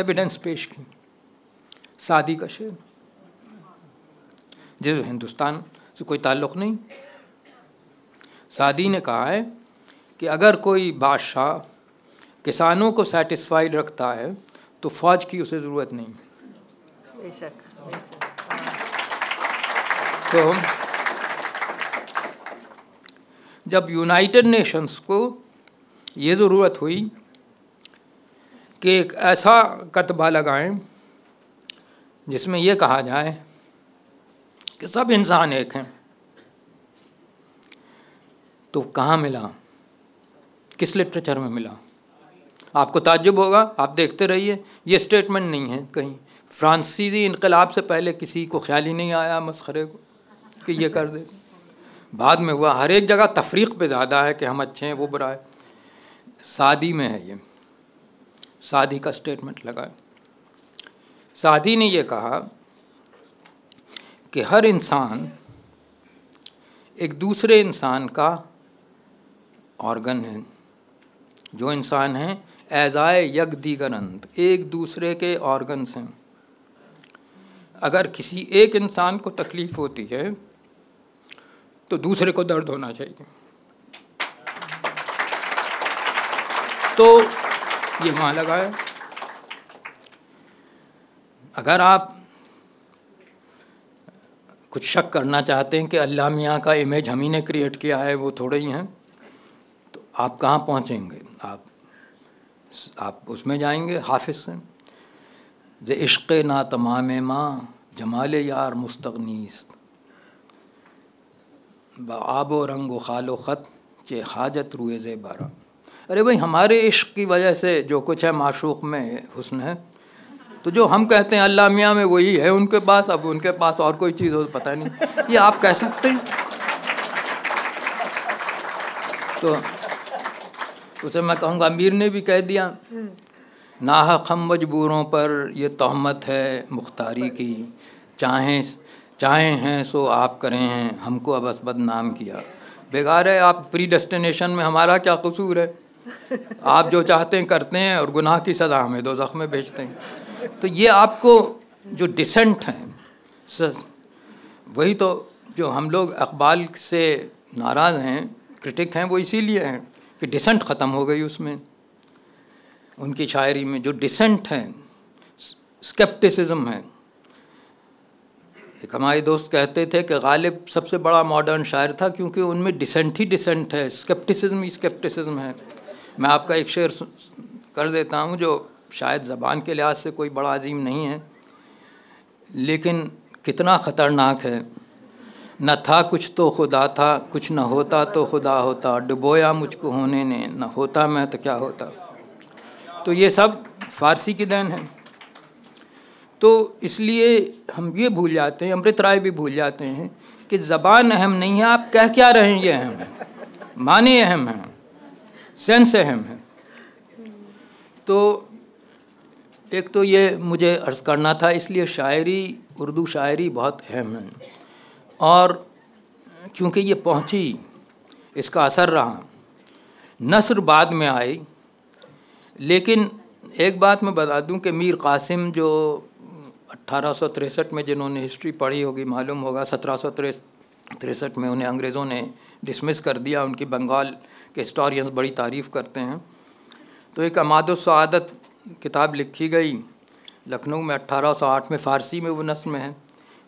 एविडेंस हम्म, पेश की शादी का शेर जो हिंदुस्तान से कोई ताल्लुक़ नहीं सादी ने कहा है कि अगर कोई बादशाह किसानों को सेटिस्फाइड रखता है तो फौज की उसे ज़रूरत नहीं बेशक तो जब यूनाइटेड नेशंस को ये ज़रूरत हुई कि एक ऐसा कतबा लगाएं जिसमें यह कहा जाए कि सब इंसान एक हैं तो कहाँ मिला किस लिटरेचर में मिला आपको ताज्जुब होगा आप देखते रहिए ये स्टेटमेंट नहीं है कहीं फ्रांसीसी इनकलाब से पहले किसी को ख्याल ही नहीं आया मसखरे को कि ये कर दे बाद में हुआ हर एक जगह तफरीक पे ज़्यादा है कि हम अच्छे हैं वो बुरा है शादी में है ये शादी का स्टेटमेंट लगा शादी ने ये कहा कि हर इंसान एक दूसरे इंसान का ऑर्गन है जो इंसान है दीगर अंत एक दूसरे के ऑर्गन्स हैं अगर किसी एक इंसान को तकलीफ़ होती है तो दूसरे को दर्द होना चाहिए तो ये वहाँ लगाया अगर आप कुछ शक करना चाहते हैं कि अल्लाह मियाँ का इमेज हम ही ने क्रिएट किया है वो थोड़े ही हैं तो आप कहाँ पहुँचेंगे आप आप उसमें जाएंगे हाफिज से जे इश्क ना तमाम माँ जमाल यार मुस्तनीस आब रंग खालो ख़त चे हाजत रुए ज़े बारा अरे भाई हमारे इश्क की वजह से जो कुछ है माशूक में हुसन है तो जो हम कहते हैं अल्लाह मियाँ में वही है उनके पास अब उनके पास और कोई चीज़ हो तो पता नहीं ये आप कह सकते हैं तो उसे मैं कहूँगा अमीर ने भी कह दिया नाहक हम मजबूरों पर यह तहमत है मुख्तारी की चाहें चाहे हैं सो आप करें हैं हमको अब असबद नाम किया बेकार है आप प्री डेस्टिनेशन में हमारा क्या कसूर है आप जो चाहते हैं करते हैं और गुनाह की सज़ा हमें दो में भेजते हैं तो ये आपको जो डिसेंट हैं वही तो जो हम लोग अखबाल से नाराज़ हैं क्रिटिक हैं वो इसीलिए हैं कि डिसेंट ख़त्म हो गई उसमें उनकी शायरी में जो डिसेंट हैं स्केप्टिसिज्म है एक हमारे दोस्त कहते थे कि गालिब सबसे बड़ा मॉडर्न शायर था क्योंकि उनमें डिसेंट ही डिसेंट है स्केप्टिसिज्म ही स्केप्टिसिज्म है मैं आपका एक शेर कर देता हूँ जो शायद ज़बान के लिहाज से कोई बड़ा अजीम नहीं है लेकिन कितना ख़तरनाक है न था कुछ तो खुदा था कुछ न होता तो खुदा होता डुबोया मुझको होने ने न होता मैं तो क्या होता तो ये सब फ़ारसी की देन है तो इसलिए हम ये भूल जाते हैं अमृत राय भी भूल जाते हैं कि ज़बान अहम नहीं है आप कह क्या रहे हैं ये अहम है माने अहम हैं सेंस अहम है तो एक तो ये मुझे अर्ज़ करना था इसलिए शायरी उर्दू शायरी बहुत अहम है और क्योंकि ये पहुंची इसका असर रहा नसर बाद में आई लेकिन एक बात मैं बता दूं कि मीर कासिम जो अट्ठारह में जिन्होंने हिस्ट्री पढ़ी होगी मालूम होगा सत्रह में उन्हें अंग्रेज़ों ने डिसमिस कर दिया उनकी बंगाल के हिस्टोरियंस बड़ी तारीफ़ करते हैं तो एक अमाद सदत किताब लिखी गई लखनऊ में 1808 में फ़ारसी में वो नस्म है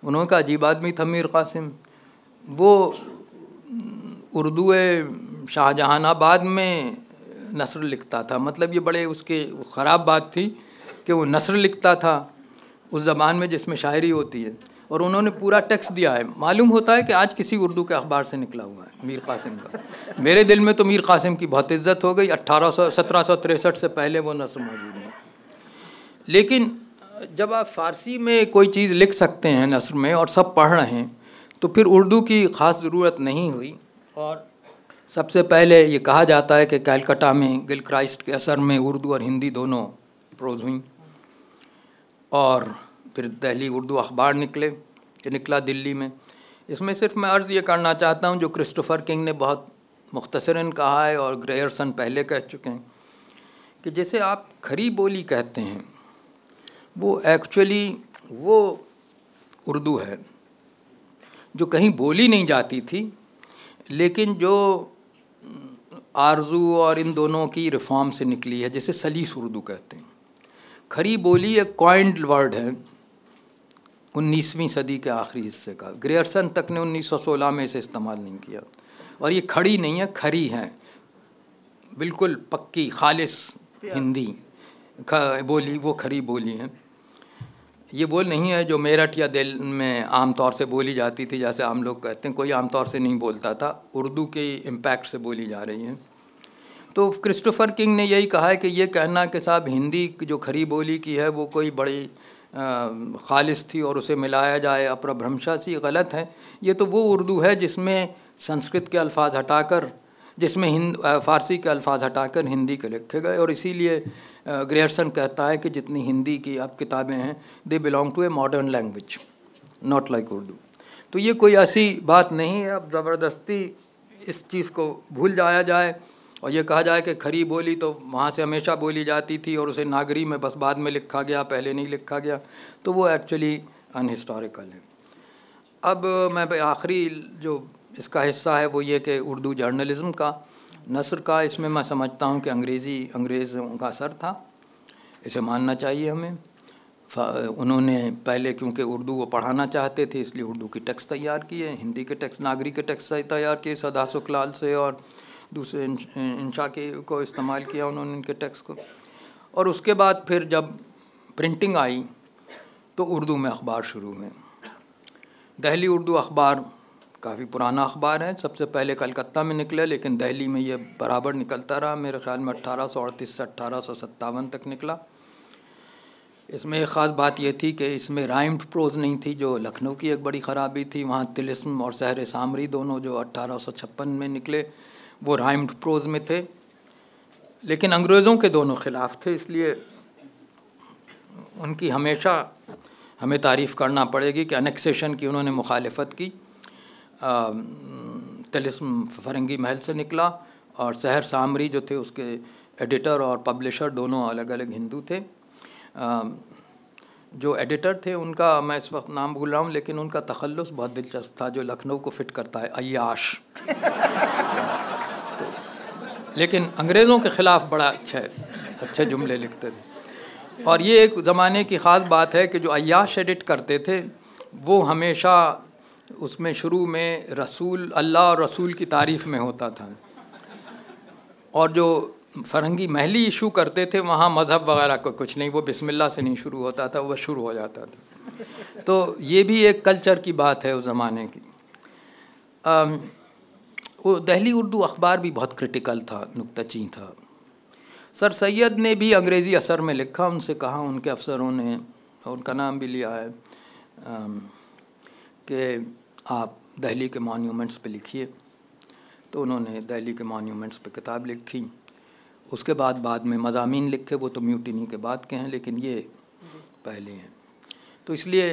उन्होंने का अजीब आदमी था मीर कासिम वो उर्दू शाहजहानाबाद में नसर लिखता था मतलब ये बड़े उसके ख़राब बात थी कि वो नसर लिखता था उस ज़बान में जिसमें शायरी होती है और उन्होंने पूरा टैक्स दिया है मालूम होता है कि आज किसी उर्दू के अखबार से निकला हुआ है मीर कासिम का मेरे दिल में तो मीर कासिम की बहुत इज्जत हो गई अट्ठारह सौ सत्रह सौ तिरसठ से पहले वो नस्ल मौजूद है लेकिन जब आप फ़ारसी में कोई चीज़ लिख सकते हैं नसर में और सब पढ़ रहे हैं तो फिर उर्दू की ख़ास ज़रूरत नहीं हुई और सबसे पहले ये कहा जाता है कि कैलकटा में गिल क्राइस्ट के असर में उर्दू और हिंदी दोनों प्रोज हुई और फिर दहली उर्दू अखबार निकले निकला दिल्ली में इसमें सिर्फ मैं अर्ज़ ये करना चाहता हूँ जो क्रिस्टोफ़र किंग ने बहुत मुख्तसरा कहा है और ग्रेयरसन पहले कह चुके हैं कि जैसे आप खरी बोली कहते हैं वो एक्चुअली वो उर्दू है जो कहीं बोली नहीं जाती थी लेकिन जो आरजू और इन दोनों की रिफॉर्म से निकली है जैसे सलीस उर्दू कहते हैं खरी बोली एक कॉइंड वर्ड है उन्नीसवीं सदी के आखिरी हिस्से का ग्रेयरसन तक ने 1916 में इसे इस्तेमाल नहीं किया और ये खड़ी नहीं है खरी हैं बिल्कुल पक्की खालिश हिंदी बोली वो खरी बोली हैं ये बोल नहीं है जो मेरठ या दिल में आमतौर से बोली जाती थी जैसे आम लोग कहते हैं कोई आमतौर से नहीं बोलता था उर्दू के इम्पैक्ट से बोली जा रही है तो क्रिस्टोफर किंग ने यही कहा है कि ये कहना कि साहब हिंदी जो खरी बोली की है वो कोई बड़ी खालिश थी और उसे मिलाया जाए अप्रभ्रंशा सी गलत है ये तो वो उर्दू है जिसमें संस्कृत के अल्फाज हटाकर जिसमें हिंद फ़ारसी के अल्फाज हटाकर हिंदी के लिखे गए और इसीलिए ग्रेयरसन कहता है कि जितनी हिंदी की अब किताबें हैं they belong to a modern language not like Urdu तो ये कोई ऐसी बात नहीं है अब ज़बरदस्ती इस चीज़ को भूल जाया जाए और ये कहा जाए कि खरी बोली तो वहाँ से हमेशा बोली जाती थी और उसे नागरी में बस बाद में लिखा गया पहले नहीं लिखा गया तो वो एक्चुअली अनहिस्टोरिकल है अब मैं आखिरी जो इसका हिस्सा है वो ये कि उर्दू जर्नलिज़म का नसर का इसमें मैं समझता हूँ कि अंग्रेज़ी अंग्रेज़ों का असर था इसे मानना चाहिए हमें उन्होंने पहले क्योंकि उर्दू वो पढ़ाना चाहते थे इसलिए उर्दू की टेक्स्ट तैयार किए हिंदी के टेक्स्ट नागरी के टेक्स्ट तैयार किए सदा सुखलाल से और दूसरे इंशा के को इस्तेमाल किया उन्होंने उनके टेक्स को और उसके बाद फिर जब प्रिंटिंग आई तो उर्दू में अखबार शुरू हुए दहली उर्दू अखबार काफ़ी पुराना अखबार है सबसे पहले कलकत्ता में निकले लेकिन दहली में ये बराबर निकलता रहा मेरे ख्याल में अट्ठारह सौ अड़तीस से अट्ठारह सौ सत्तावन तक निकला इसमें एक ख़ास बात यह थी कि इसमें राइम्ड प्रोज नहीं थी जो लखनऊ की एक बड़ी ख़राबी थी वहाँ तिलिस्म और सहर सामरी दोनों जो अट्ठारह में निकले वो राइम्ड प्रोज में थे लेकिन अंग्रेज़ों के दोनों खिलाफ थे इसलिए उनकी हमेशा हमें तारीफ़ करना पड़ेगी कि अनेक्सेशन की उन्होंने मुखालफत की तलिस्म फरंगी महल से निकला और शहर सामरी जो थे उसके एडिटर और पब्लिशर दोनों अलग अलग हिंदू थे आ, जो एडिटर थे उनका मैं इस वक्त नाम भूल रहा हूँ लेकिन उनका तखल्लुस बहुत दिलचस्प था जो लखनऊ को फिट करता है अयाश लेकिन अंग्रेज़ों के ख़िलाफ़ बड़ा अच्छा अच्छे जुमले लिखते थे और ये एक ज़माने की ख़ास बात है कि जो अयाश एडिट करते थे वो हमेशा उसमें शुरू में रसूल अल्लाह और रसूल की तारीफ़ में होता था और जो फरहंगी महली इशू करते थे वहाँ मज़हब वगैरह को कुछ नहीं वो बिस्मिल्लाह से नहीं शुरू होता था वह शुरू हो जाता था तो ये भी एक कल्चर की बात है उस ज़माने की वो दहली उर्दू अखबार भी बहुत क्रिटिकल था नुकतची था सर सैयद ने भी अंग्रेज़ी असर में लिखा उनसे कहा उनके अफसरों ने उनका नाम भी लिया है कि आप दहली के मॉन्यूमेंट्स पे लिखिए तो उन्होंने दहली के मॉन्यूमेंट्स पे किताब लिखी उसके बाद बाद में मजामी लिखे वो तो म्यूटिनी के बाद के हैं लेकिन ये पहले हैं तो इसलिए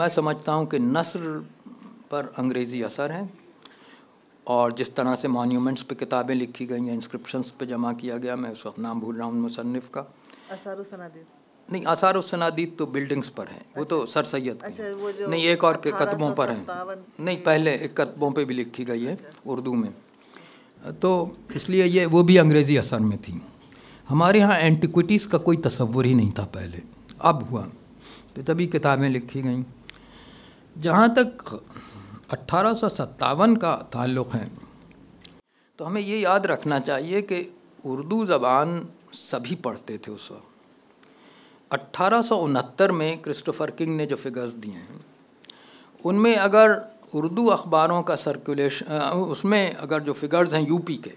मैं समझता हूँ कि नसर पर अंग्रेज़ी असर है और जिस तरह से मॉन्यूमेंट्स पे किताबें लिखी गई हैं इंस्क्रिप्शंस पे जमा किया गया मैं उस वक्त नाम भूल रहा हूँ मुसनफ़ का नहीं आसार उसनादीद तो बिल्डिंग्स पर हैं वो तो सर सैद अच्छा, नहीं एक और के कतबों पर हैं नहीं पहले एक कतबों पे भी लिखी गई है अच्छा। उर्दू में तो इसलिए ये वो भी अंग्रेज़ी असर में थी हमारे यहाँ एंटिक्विटीज़ का कोई तस्वुर ही नहीं था पहले अब हुआ तो तभी किताबें लिखी गई जहाँ तक अट्ठारह का ताल्लुक़ है तो हमें ये याद रखना चाहिए कि उर्दू ज़बान सभी पढ़ते थे उस वक्त अट्ठारह में क्रिस्टोफ़र किंग ने जो फिगर्स दिए हैं उनमें अगर उर्दू अखबारों का सर्कुलेशन उसमें अगर जो फिगर्स हैं यूपी के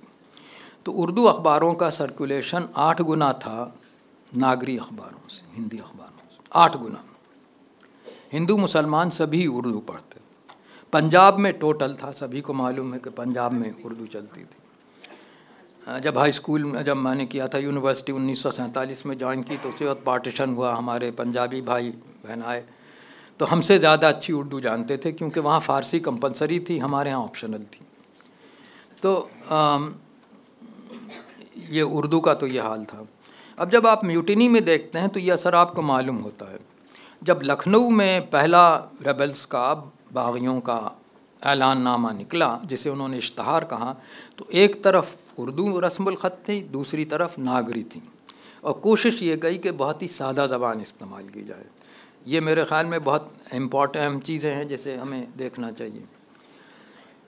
तो उर्दू अखबारों का सर्कुलेशन आठ गुना था नागरी अखबारों से हिंदी अखबारों से आठ गुना हिंदू मुसलमान सभी उर्दू पढ़ते पंजाब में टोटल था सभी को मालूम है कि पंजाब में उर्दू चलती थी जब हाई स्कूल में जब मैंने किया था यूनिवर्सिटी उन्नीस में ज्वाइन की तो उसके बाद पार्टीशन हुआ हमारे पंजाबी भाई बहन आए तो हमसे ज़्यादा अच्छी उर्दू जानते थे क्योंकि वहाँ फ़ारसी कंपलसरी थी हमारे यहाँ ऑप्शनल थी तो आ, ये उर्दू का तो ये हाल था अब जब आप म्यूटिनी में देखते हैं तो ये असर आपको मालूम होता है जब लखनऊ में पहला रेबल्स का बागियों का नामा निकला जिसे उन्होंने इश्तहार कहा तो एक तरफ उर्दू रस्म ख़त थी दूसरी तरफ नागरी थी और कोशिश ये गई कि बहुत ही सादा ज़बान इस्तेमाल की जाए ये मेरे ख़्याल में बहुत इम्पॉर्टेंट चीज़ें हैं जिसे हमें देखना चाहिए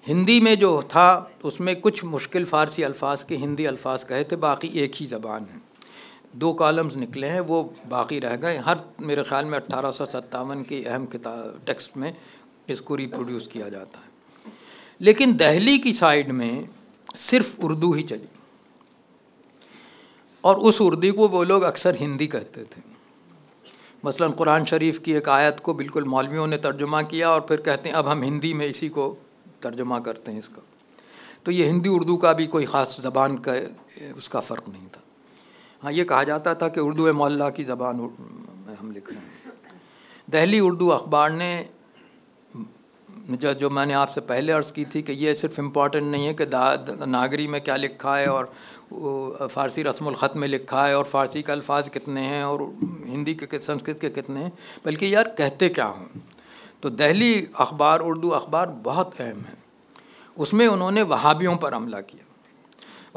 हिंदी में जो था उसमें कुछ मुश्किल फ़ारसी अल्फाज के हिंदी अल्फाज कहे थे बाकी एक ही ज़बान है दो कॉलम्स निकले हैं वो बाकी रह गए हर मेरे ख्याल में अट्ठारह सौ सत्तावन की अहम किताब टेक्स्ट में इसको रिप्रोड्यूस किया जाता है लेकिन दहली की साइड में सिर्फ उर्दू ही चली और उस उर्दू को वो लोग अक्सर हिंदी कहते थे मसलन कुरान शरीफ की एक आयत को बिल्कुल मौलवियों ने तर्जुमा किया और फिर कहते हैं अब हम हिंदी में इसी को तर्जुमा करते हैं इसका तो ये हिंदी उर्दू का भी कोई ख़ास ज़बान का उसका फ़र्क नहीं था हाँ ये कहा जाता था कि उर्दू मौल्ला की ज़बान हम लिख रहे हैं दहली उर्दू अखबार ने जो जो मैंने आपसे पहले अर्ज़ की थी कि ये सिर्फ इम्पॉर्टेंट नहीं है कि नागरी में क्या लिखा है और फ़ारसी रस्मलख़त में लिखा है और फ़ारसी के अल्फाज कितने हैं और हिंदी के संस्कृत के कितने हैं बल्कि यार कहते क्या हों तो दहली अखबार उर्दू अखबार बहुत अहम है उसमें उन्होंने वहाबियों पर हमला किया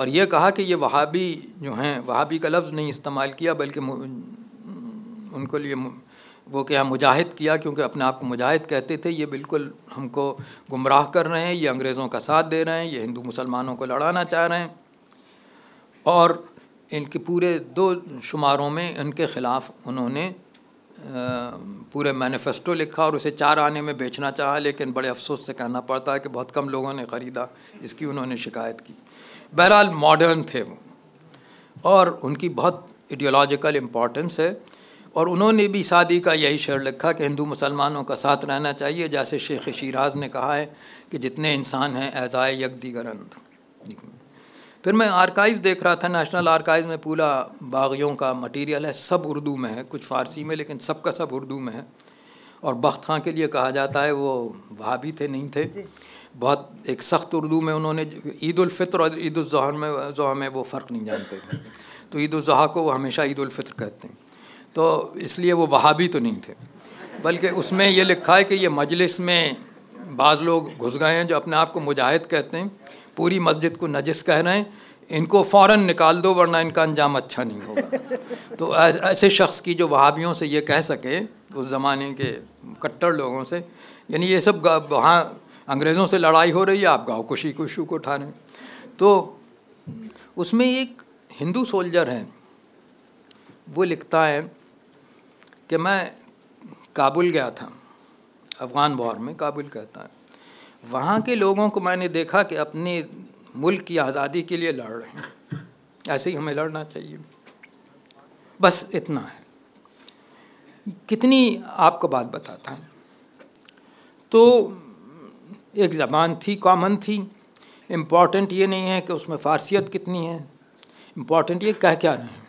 और ये कहा कि ये वहाबी जो हैं वहाबी का लफ्ज़ नहीं इस्तेमाल किया बल्कि उनको लिए वो क्या मुजाहिद किया क्योंकि अपने आप को मुजाहिद कहते थे ये बिल्कुल हमको गुमराह कर रहे हैं ये अंग्रेज़ों का साथ दे रहे हैं ये हिंदू मुसलमानों को लड़ाना चाह रहे हैं और इनके पूरे दो शुमारों में इनके ख़िलाफ़ उन्होंने पूरे मैनिफेस्टो लिखा और उसे चार आने में बेचना चाहा लेकिन बड़े अफसोस से कहना पड़ता है कि बहुत कम लोगों ने ख़रीदा इसकी उन्होंने शिकायत की बहरहाल मॉडर्न थे वो और उनकी बहुत इडियोलॉजिकल इम्पॉर्टेंस है और उन्होंने भी शादी का यही शर लिखा कि हिंदू मुसलमानों का साथ रहना चाहिए जैसे शेख शिराज ने कहा है कि जितने इंसान हैं एजाए यकदीगरंद फिर मैं आर्काइव देख रहा था नेशनल आर्काइव में पूरा बागियों का मटेरियल है सब उर्दू में है कुछ फ़ारसी में लेकिन सब का सब उर्दू में है और बख्त खां के लिए कहा जाता है वो भाभी थे नहीं थे बहुत एक सख्त उर्दू में उन्होंने ईदालफ़ितर और ईद उज़हर में जो में वो फ़र्क नहीं जानते थे तो ईद उज़हा को वो हमेशा ईद उलफ़ितर कहते हैं तो इसलिए वो वहाबी तो नहीं थे बल्कि उसमें ये लिखा है कि ये मजलिस में बाज़ लोग घुस गए हैं जो अपने आप को मुजाहिद कहते हैं पूरी मस्जिद को नजस कह रहे हैं इनको फ़ौर निकाल दो वरना इनका अंजाम अच्छा नहीं होगा तो ऐसे शख्स की जो वहाबियों से ये कह सके उस ज़माने के कट्टर लोगों से यानी ये सब वहाँ अंग्रेज़ों से लड़ाई हो रही है आप गाँव खुशी खुशी को उठा रहे हैं तो उसमें एक हिंदू सोल्जर हैं वो लिखता है कि मैं काबुल गया था अफ़गान वॉर में काबुल कहता है वहाँ के लोगों को मैंने देखा कि अपने मुल्क की आज़ादी के लिए लड़ रहे हैं ऐसे ही हमें लड़ना चाहिए बस इतना है कितनी आपको बात बताता हूँ तो एक ज़बान थी कॉमन थी इम्पॉर्टेंट ये नहीं है कि उसमें फ़ारसियत कितनी है इम्पॉर्टेंट ये कह क्या रहे हैं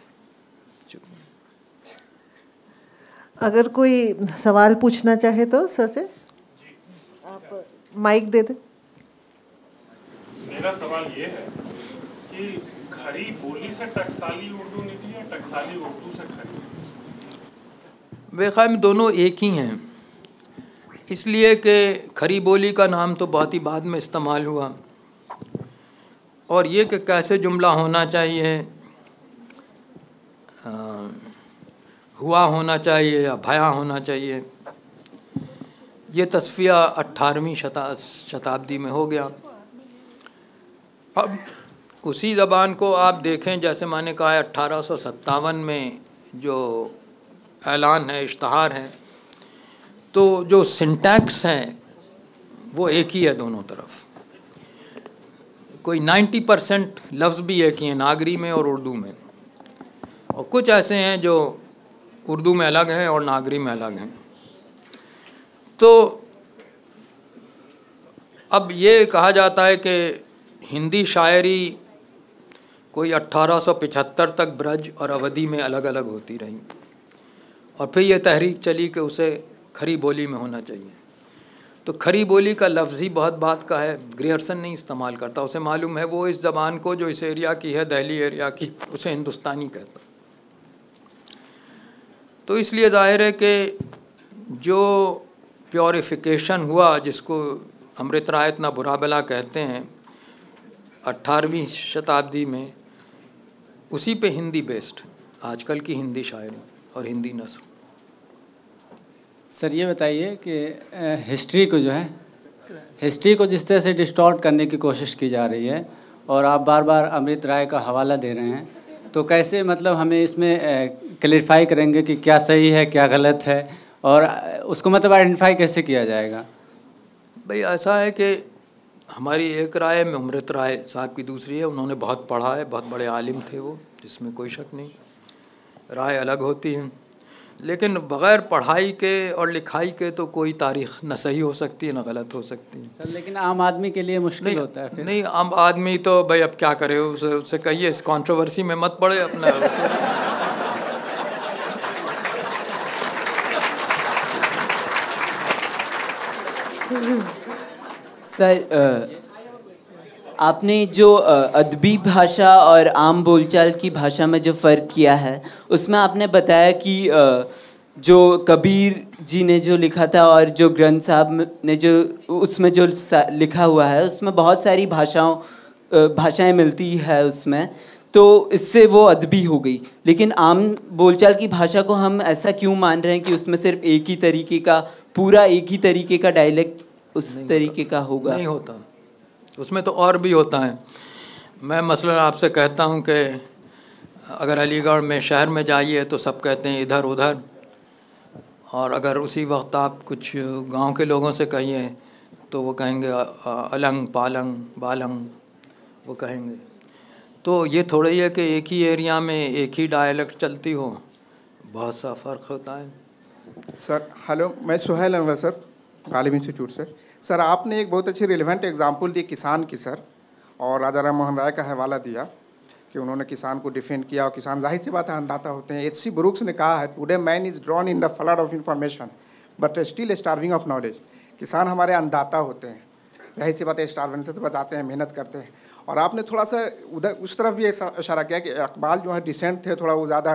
अगर कोई सवाल पूछना चाहे तो सर से आप माइक दे दे मेरा सवाल ये है कि खड़ी बोली से टकसाली उर्दू निकली या टकसाली उर्दू से खड़ी खरी में दोनों एक ही हैं इसलिए कि खरी बोली का नाम तो बहुत ही बाद में इस्तेमाल हुआ और ये कि कैसे जुमला होना चाहिए हुआ होना चाहिए या भया होना चाहिए ये तस्फिया अट्ठारहवीं शता शताब्दी में हो गया अब उसी ज़बान को आप देखें जैसे मैंने कहा है अट्ठारह में जो ऐलान है इश्तहार है तो जो सिंटैक्स हैं वो एक ही है दोनों तरफ कोई 90 परसेंट लफ्ज़ भी एक ही हैं नागरी में और उर्दू में और कुछ ऐसे हैं जो उर्दू में अलग है और नागरी में अलग है तो अब ये कहा जाता है कि हिंदी शायरी कोई 1875 तक ब्रज और अवधि में अलग अलग होती रही और फिर ये तहरीक चली कि उसे खरी बोली में होना चाहिए तो खरी बोली का लफ्ज़ ही बहुत बात का है ग्रियर्सन नहीं इस्तेमाल करता उसे मालूम है वो इस ज़बान को जो इस एरिया की है दहली एरिया की उसे हिंदुस्तानी कहता तो इसलिए ज़ाहिर है कि जो प्योरिफिकेशन हुआ जिसको अमृत राय इतना बुरा बला कहते हैं अट्ठारहवीं शताब्दी में उसी पे हिंदी बेस्ड आजकल की हिंदी शायरी और हिंदी नस्ल सर ये बताइए कि हिस्ट्री को जो है हिस्ट्री को जिस तरह से डिस्टॉर्ट करने की कोशिश की जा रही है और आप बार बार अमृत राय का हवाला दे रहे हैं तो कैसे मतलब हमें इसमें क्लेरिफाई करेंगे कि क्या सही है क्या गलत है और उसको मतलब आइडेंटिफाई कैसे किया जाएगा भाई ऐसा है कि हमारी एक राय में अमृत राय साहब की दूसरी है उन्होंने बहुत पढ़ा है बहुत बड़े आलिम थे वो जिसमें कोई शक नहीं राय अलग होती है लेकिन बग़ैर पढ़ाई के और लिखाई के तो कोई तारीख न सही हो सकती है ना गलत हो सकती है सर लेकिन आम आदमी के लिए मुश्किल होता है नहीं आम आदमी तो भाई अब क्या करे उसे उससे कहिए इस कंट्रोवर्सी में मत पड़े अपना <laughs> सर आपने जो अदबी भाषा और आम बोलचाल की भाषा में जो फ़र्क किया है उसमें आपने बताया कि जो कबीर जी ने जो लिखा था और जो ग्रंथ साहब ने जो उसमें जो लिखा हुआ है उसमें बहुत सारी भाषाओं भाषाएं मिलती है उसमें तो इससे वो अदबी हो गई लेकिन आम बोलचाल की भाषा को हम ऐसा क्यों मान रहे हैं कि उसमें सिर्फ एक ही तरीके का पूरा एक ही तरीके का डायलेक्ट उस तरीके का होगा नहीं होता उसमें तो और भी होता है मैं मसला आपसे कहता हूँ कि अगर अलीगढ़ में शहर में जाइए तो सब कहते हैं इधर उधर और अगर उसी वक्त आप कुछ गांव के लोगों से कहिए तो वो कहेंगे अलंग पालंग बालंग वो कहेंगे तो ये थोड़ा ही है कि एक ही एरिया में एक ही डायलेक्ट चलती हो बहुत सा फ़र्क होता है सर हेलो मैं सुहेल अनवर सर गालिब इंस्टीट्यूट से सर आपने एक बहुत अच्छी रिलेवेंट एग्जाम्पल दी किसान की सर और राजा राम मोहन राय का हवाला दिया कि उन्होंने किसान को डिफेंड किया और किसान जाहिर सी बात है अनदाता होते हैं एच सी ब्रुक्स ने कहा है today man is drown in the flood of information but still starving of knowledge किसान हमारे अनदाता होते हैं जाहिर सी बात है स्टार्विंग से तो बताते हैं मेहनत करते हैं और आपने थोड़ा सा उधर उस तरफ भी इशारा किया कि अकबाल जो है डिसेंट थे थोड़ा वो ज़्यादा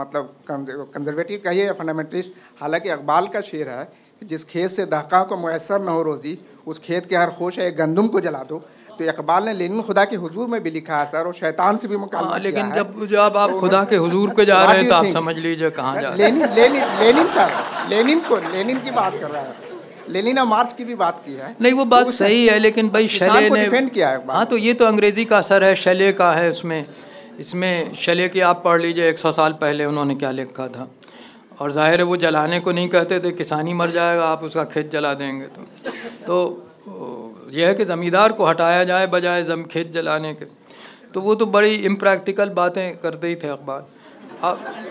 मतलब कंजर्वेटिव कहिए या फंडामेंटलिस्ट हालांकि अकबाल का शेर है जिस खेत से दहका को मैसर न हो रोज़ी उस खेत के हर खोश है गंदम को जला दो तो इकबाल ने लेनिन खुदा के हुजूर में भी लिखा है सर और शैतान से भी मुकाबला हाँ, लेकिन जब जब आप खुदा के हुजूर को जा रहे हैं तो आप समझ लीजिए कहाँ जा Lenin Lenin Lenin sir Lenin को लेनिन की बात कर रहा है लेनिन और मार्क्स की भी बात की है नहीं वो बात तो सही है लेकिन भाई शले ने डिफेंड किया है हाँ तो ये तो अंग्रेज़ी का असर है शले का है उसमें इसमें शले की आप पढ़ लीजिए एक सौ साल पहले उन्होंने क्या लिखा था और ज़ाहिर है वो जलाने को नहीं कहते थे किसानी मर जाएगा आप उसका खेत जला देंगे तो तो यह है कि ज़मींदार को हटाया जाए बजाय जम खेत जलाने के तो वो तो बड़ी इम्प्रैक्टिकल बातें करते ही थे अखबार अब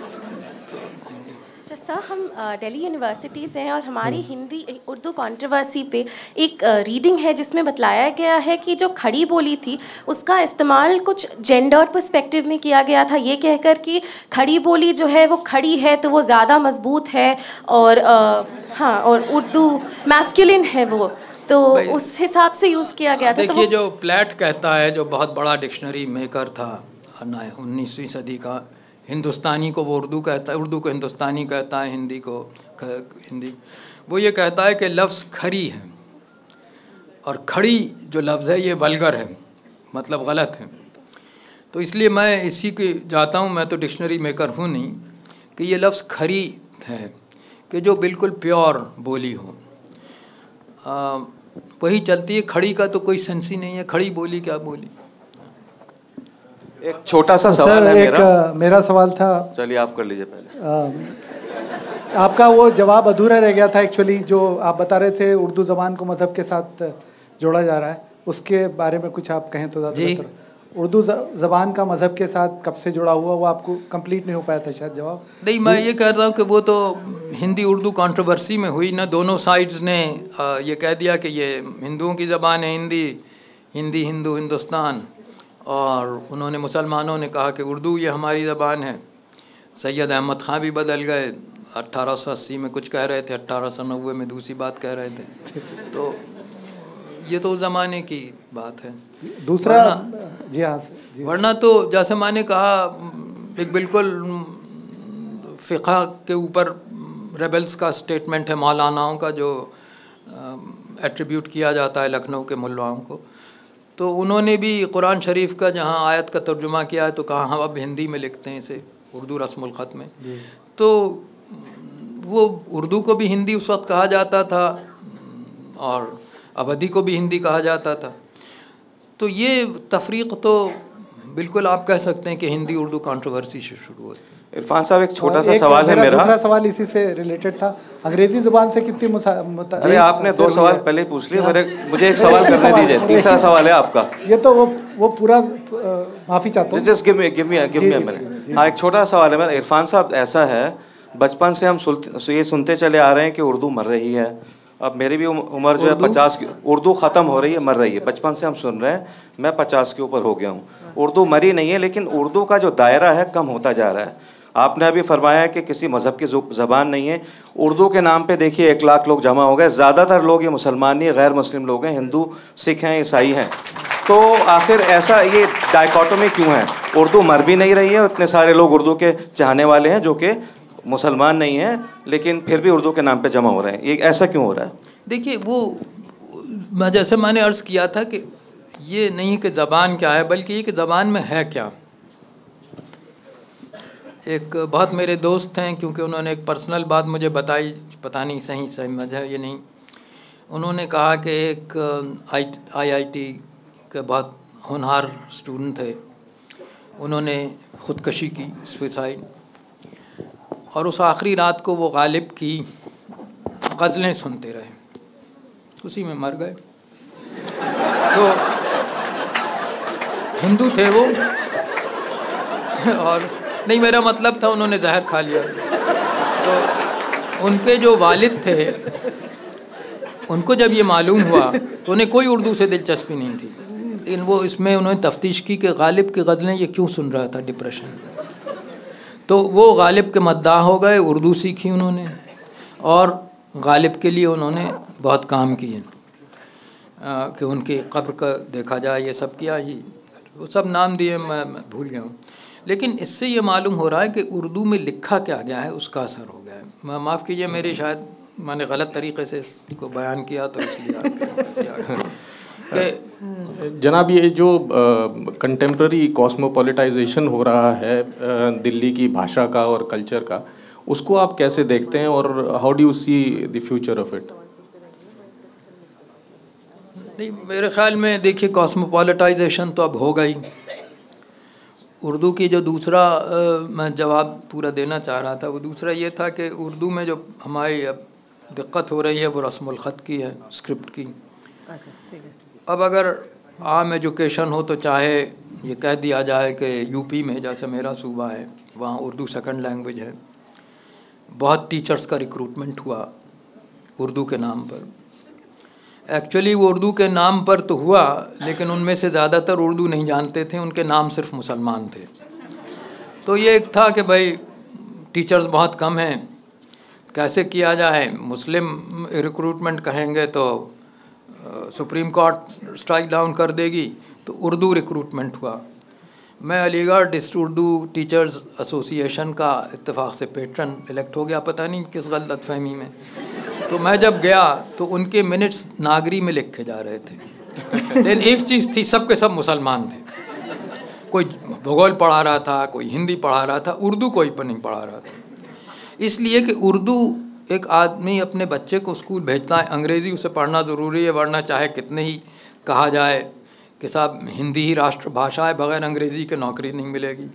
सर हम दिल्ली यूनिवर्सिटी से हैं और हमारी हम्म। हिंदी उर्दू कंट्रोवर्सी पे एक रीडिंग है जिसमें बतलाया गया है कि जो खड़ी बोली थी उसका इस्तेमाल कुछ जेंडर पर्सपेक्टिव में किया गया था ये कहकर कि खड़ी बोली जो है वो खड़ी है तो वो ज़्यादा मजबूत है और हाँ और उर्दू मैस्कुलिन है वो तो उस हिसाब से यूज़ किया गया था तो देखिए तो जो प्लेट कहता है जो बहुत बड़ा डिक्शनरी मेकर था उन्नीसवीं सदी का हिंदुस्तानी को वो उर्दू कहता है उर्दू को हिंदुस्तानी कहता है हिंदी को हिंदी वो ये कहता है कि लफ्ज़ खड़ी है और खड़ी जो लफ्ज़ है ये वलगर है मतलब गलत है तो इसलिए मैं इसी के जाता हूँ मैं तो डिक्शनरी मेकर हूँ नहीं कि ये लफ्ज़ खड़ी है कि जो बिल्कुल प्योर बोली हो आ, वही चलती है खड़ी का तो कोई सेंस ही नहीं है खड़ी बोली क्या बोली एक छोटा सा सवाल है एक मेरा, मेरा सवाल था चलिए आप कर लीजिए पहले आ, आपका वो जवाब अधूरा रह गया था एक्चुअली जो आप बता रहे थे उर्दू ज़बान को मज़हब के साथ जोड़ा जा रहा है उसके बारे में कुछ आप कहें तो ज़्यादा बेहतर उर्दू ज़बान का मज़हब के साथ कब से जुड़ा हुआ वो आपको कंप्लीट नहीं हो पाया था शायद जवाब नहीं मैं ये कह रहा हूँ कि वो तो हिंदी उर्दू कंट्रोवर्सी में हुई ना दोनों साइड्स ने ये कह दिया कि ये हिंदुओं की ज़बान है हिंदी हिंदी हिंदू हिंदुस्तान और उन्होंने मुसलमानों ने कहा कि उर्दू ये हमारी ज़बान है सैयद अहमद ख़ां भी बदल गए अस्सी में कुछ कह रहे थे नबे में दूसरी बात कह रहे थे तो ये तो ज़माने की बात है दूसरा वरना, जी हाँ जी वरना तो जैसे मैंने कहा एक बिल्कुल फ़िका के ऊपर रेबल्स का स्टेटमेंट है मौलानाओं का जो एट्रीब्यूट किया जाता है लखनऊ के मुलाओं को तो उन्होंने भी कुरान शरीफ का जहाँ आयत का तर्जुमा किया है तो कहा हम हाँ, अब हिंदी में लिखते हैं इसे उर्दू रस्मलख़त में तो वो उर्दू को भी हिंदी उस वक्त कहा जाता था और अवधि को भी हिंदी कहा जाता था तो ये तफरीक तो बिल्कुल आप कह सकते हैं कि हिंदी उर्दू कंट्रोवर्सी से शुरू होती है इरफान साहब एक छोटा सा एक सवाल है मेरा दूसरा सवाल इसी से रिलेटेड था अंग्रेजी जुबान से कितनी अरे आपने दो सवाल पहले पूछ लिए हाँ। मेरे मुझे एक सवाल करने दीजिए तीसरा सवाल है आपका ये तो वो वो पूरा माफी चाहता हूँ हाँ एक छोटा सवाल है मेरा इरफान साहब ऐसा है बचपन से हम ये सुनते चले आ रहे हैं कि उर्दू मर रही है अब मेरी भी उम्र जो है पचास की उर्दू ख़त्म हो रही है मर रही है बचपन से हम सुन रहे हैं मैं पचास के ऊपर हो गया हूँ उर्दू मरी नहीं है लेकिन उर्दू का जो दायरा है कम होता जा रहा है आपने अभी फरमाया कि किसी मज़हब की ज़बान नहीं है उर्दू के नाम पे देखिए एक लाख लोग जमा हो गए ज़्यादातर लोग ये मुसलमान नहीं गैर मुस्लिम लोग हैं हिंदू सिख हैं ईसाई हैं तो आखिर ऐसा ये डायकॉटोमी क्यों है उर्दू मर भी नहीं रही है इतने सारे लोग उर्दू के चाहने वाले हैं जो कि मुसलमान नहीं हैं लेकिन फिर भी उर्दू के नाम पर जमा हो रहे हैं ये ऐसा क्यों हो रहा है देखिए वो जैसे मैंने अर्ज़ किया था कि ये नहीं कि ज़बान क्या है बल्कि ये कि ज़बान में है क्या एक बहुत मेरे दोस्त हैं क्योंकि उन्होंने एक पर्सनल बात मुझे बताई पता नहीं सही सही है ये नहीं उन्होंने कहा कि एक आई आई टी के बहुत होनहार स्टूडेंट थे उन्होंने ख़ुदकशी की सुसाइड और उस आखिरी रात को वो गालिब की गज़लें सुनते रहे उसी में मर गए तो हिंदू थे वो और नहीं मेरा मतलब था उन्होंने जहर खा लिया तो उन पे जो वालिद थे उनको जब ये मालूम हुआ तो उन्हें कोई उर्दू से दिलचस्पी नहीं थी लेकिन वो इसमें उन्होंने तफ्तीश की कि गालिब की गज़लें ये क्यों सुन रहा था डिप्रेशन तो वो गालिब के मद्दा हो गए उर्दू सीखी उन्होंने और गालिब के लिए उन्होंने बहुत काम किए कि उनकी कब्र का देखा जाए ये सब किया ही वो सब नाम दिए मैं, मैं भूल गया हूँ लेकिन इससे ये मालूम हो रहा है कि उर्दू में लिखा क्या गया है उसका असर हो गया है माफ़ कीजिए मेरे शायद मैंने गलत तरीके से इसको बयान किया तो इसलिए <laughs> जनाब ये जो कंटेम्प्रेरी कॉस्मोपोलिटाइजेशन हो रहा है दिल्ली की भाषा का और कल्चर का उसको आप कैसे देखते हैं और how do you see the future of it नहीं मेरे ख्याल में देखिए कॉस्मोपोलिटाइजेशन तो अब हो गई उर्दू की जो दूसरा मैं जवाब पूरा देना चाह रहा था वो दूसरा ये था कि उर्दू में जो हमारी अब दिक्कत हो रही है वो ख़त की है स्क्रिप्ट की अच्छा, अब अगर आम एजुकेशन हो तो चाहे ये कह दिया जाए कि यूपी में जैसे मेरा सूबा है वहाँ उर्दू सेकंड लैंग्वेज है बहुत टीचर्स का रिक्रूटमेंट हुआ उर्दू के नाम पर एक्चुअली वो उर्दू के नाम पर तो हुआ लेकिन उनमें से ज़्यादातर उर्दू नहीं जानते थे उनके नाम सिर्फ मुसलमान थे तो ये एक था कि भाई टीचर्स बहुत कम हैं कैसे किया जाए मुस्लिम रिक्रूटमेंट कहेंगे तो सुप्रीम कोर्ट स्ट्राइक डाउन कर देगी तो उर्दू रिक्रूटमेंट हुआ मैं अलीगढ़ उर्दू टीचर्स एसोसिएशन का इतफ़ाक़ से पेट्रन इलेक्ट हो गया पता नहीं किस गलत फहमी में तो मैं जब गया तो उनके मिनट्स नागरी में लिखे जा रहे थे लेकिन एक चीज़ थी सब के सब मुसलमान थे कोई भूगोल पढ़ा रहा था कोई हिंदी पढ़ा रहा था उर्दू कोई पर नहीं पढ़ा रहा था इसलिए कि उर्दू एक आदमी अपने बच्चे को स्कूल भेजता है अंग्रेज़ी उसे पढ़ना ज़रूरी है वरना चाहे कितने ही कहा जाए कि साहब हिंदी ही राष्ट्रभाषा है बगैर अंग्रेज़ी के नौकरी नहीं मिलेगी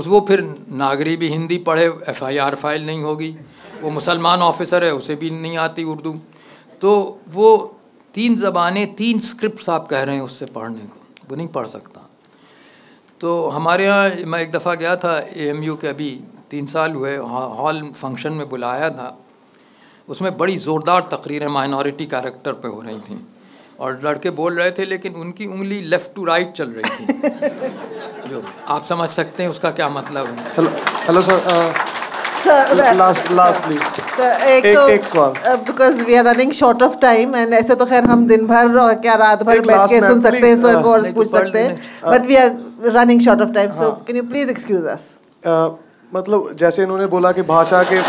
उस वो फिर नागरी भी हिंदी पढ़े एफ आई आर फाइल नहीं होगी वो मुसलमान ऑफिसर है उसे भी नहीं आती उर्दू तो वो तीन ज़बानें तीन स्क्रिप्ट आप कह रहे हैं उससे पढ़ने को वो नहीं पढ़ सकता तो हमारे यहाँ मैं एक दफ़ा गया था यू के अभी तीन साल हुए हॉल फंक्शन में बुलाया था उसमें बड़ी ज़ोरदार तकरीरें माइनॉरिटी कैरेक्टर पे हो रही थी और लड़के बोल रहे थे लेकिन उनकी उंगली लेफ़्ट टू राइट चल रही थी <laughs> जो आप समझ सकते हैं उसका क्या मतलब है hello hello sir because we are running short of time and ऐसे तो खैर हम दिन भर क्या रात भर बैठ के सुन सकते हैं सर को हाँ. तो पूछ सकते हैं but we are running short of time so can you please excuse us मतलब जैसे इन्होंने बोला कि भाषा के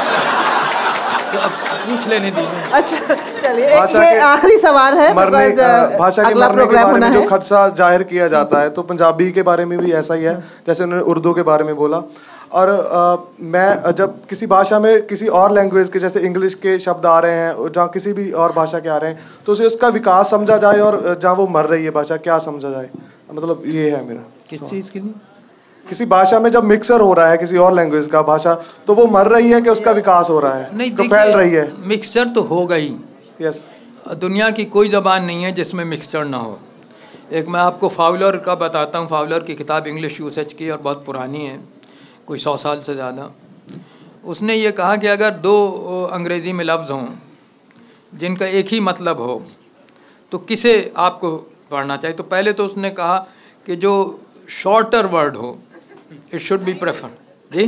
तो पूछ लेने दीजिए अच्छा चलिए ये आखिरी सवाल है मरने uh, भाषा के मरने के बारे में जो खदशा जाहिर किया जाता है तो पंजाबी के बारे में भी ऐसा ही है जैसे उन्होंने उर्दू के बारे में बोला और आ, मैं जब किसी भाषा में किसी और लैंग्वेज के जैसे इंग्लिश के शब्द आ रहे हैं जहाँ किसी भी और भाषा के आ रहे हैं तो उसे उसका विकास समझा जाए और जहाँ वो मर रही है भाषा क्या समझा जाए मतलब ये है मेरा किस चीज़ के लिए किसी भाषा में जब मिक्सर हो रहा है किसी और लैंग्वेज का भाषा तो वो मर रही है कि उसका विकास हो रहा है नहीं तो फैल रही है मिक्सचर तो हो गई यस दुनिया की कोई ज़बान नहीं है जिसमें मिक्सचर ना हो एक मैं आपको फाउलर का बताता हूँ फाउलर की किताब इंग्लिश यूसेज की और बहुत पुरानी है कोई सौ साल से ज़्यादा उसने ये कहा कि अगर दो अंग्रेज़ी में लफ्ज़ हों जिनका एक ही मतलब हो तो किसे आपको पढ़ना चाहिए तो पहले तो उसने कहा कि जो शॉर्टर वर्ड हो इट शुड बी प्रेफर जी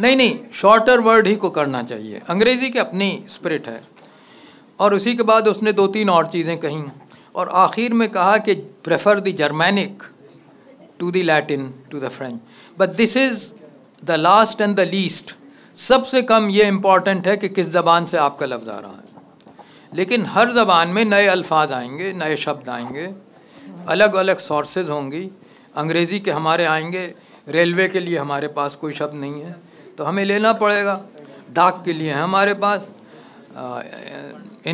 नहीं नहीं शॉर्टर वर्ड ही को करना चाहिए अंग्रेज़ी की अपनी स्पिरिट है और उसी के बाद उसने दो तीन और चीज़ें कहीं और आखिर में कहा कि prefer the Germanic to the Latin, to the French. But this is the last and the least. सबसे कम ये इम्पॉर्टेंट है कि किस ज़बान से आपका लफ्ज़ आ रहा है लेकिन हर ज़बान में नए अल्फाज आएंगे नए शब्द आएंगे अलग अलग सोर्सेज होंगी अंग्रेज़ी के हमारे आएंगे रेलवे के लिए हमारे पास कोई शब्द नहीं है तो हमें लेना पड़ेगा डाक के लिए हमारे पास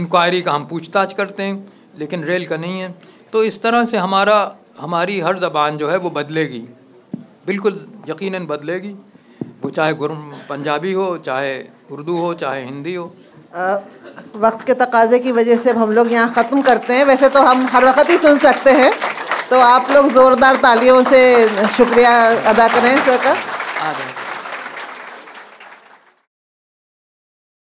इंक्वायरी का हम पूछताछ करते हैं लेकिन रेल का नहीं है तो इस तरह से हमारा हमारी हर ज़बान जो है वो बदलेगी बिल्कुल यकीनन बदलेगी वो चाहे पंजाबी हो चाहे उर्दू हो चाहे हिंदी हो आ, वक्त के तकाजे की वजह से हम लोग यहाँ ख़त्म करते हैं वैसे तो हम हर वक्त ही सुन सकते हैं तो आप लोग ज़ोरदार तालियों से शुक्रिया अदा करें सर का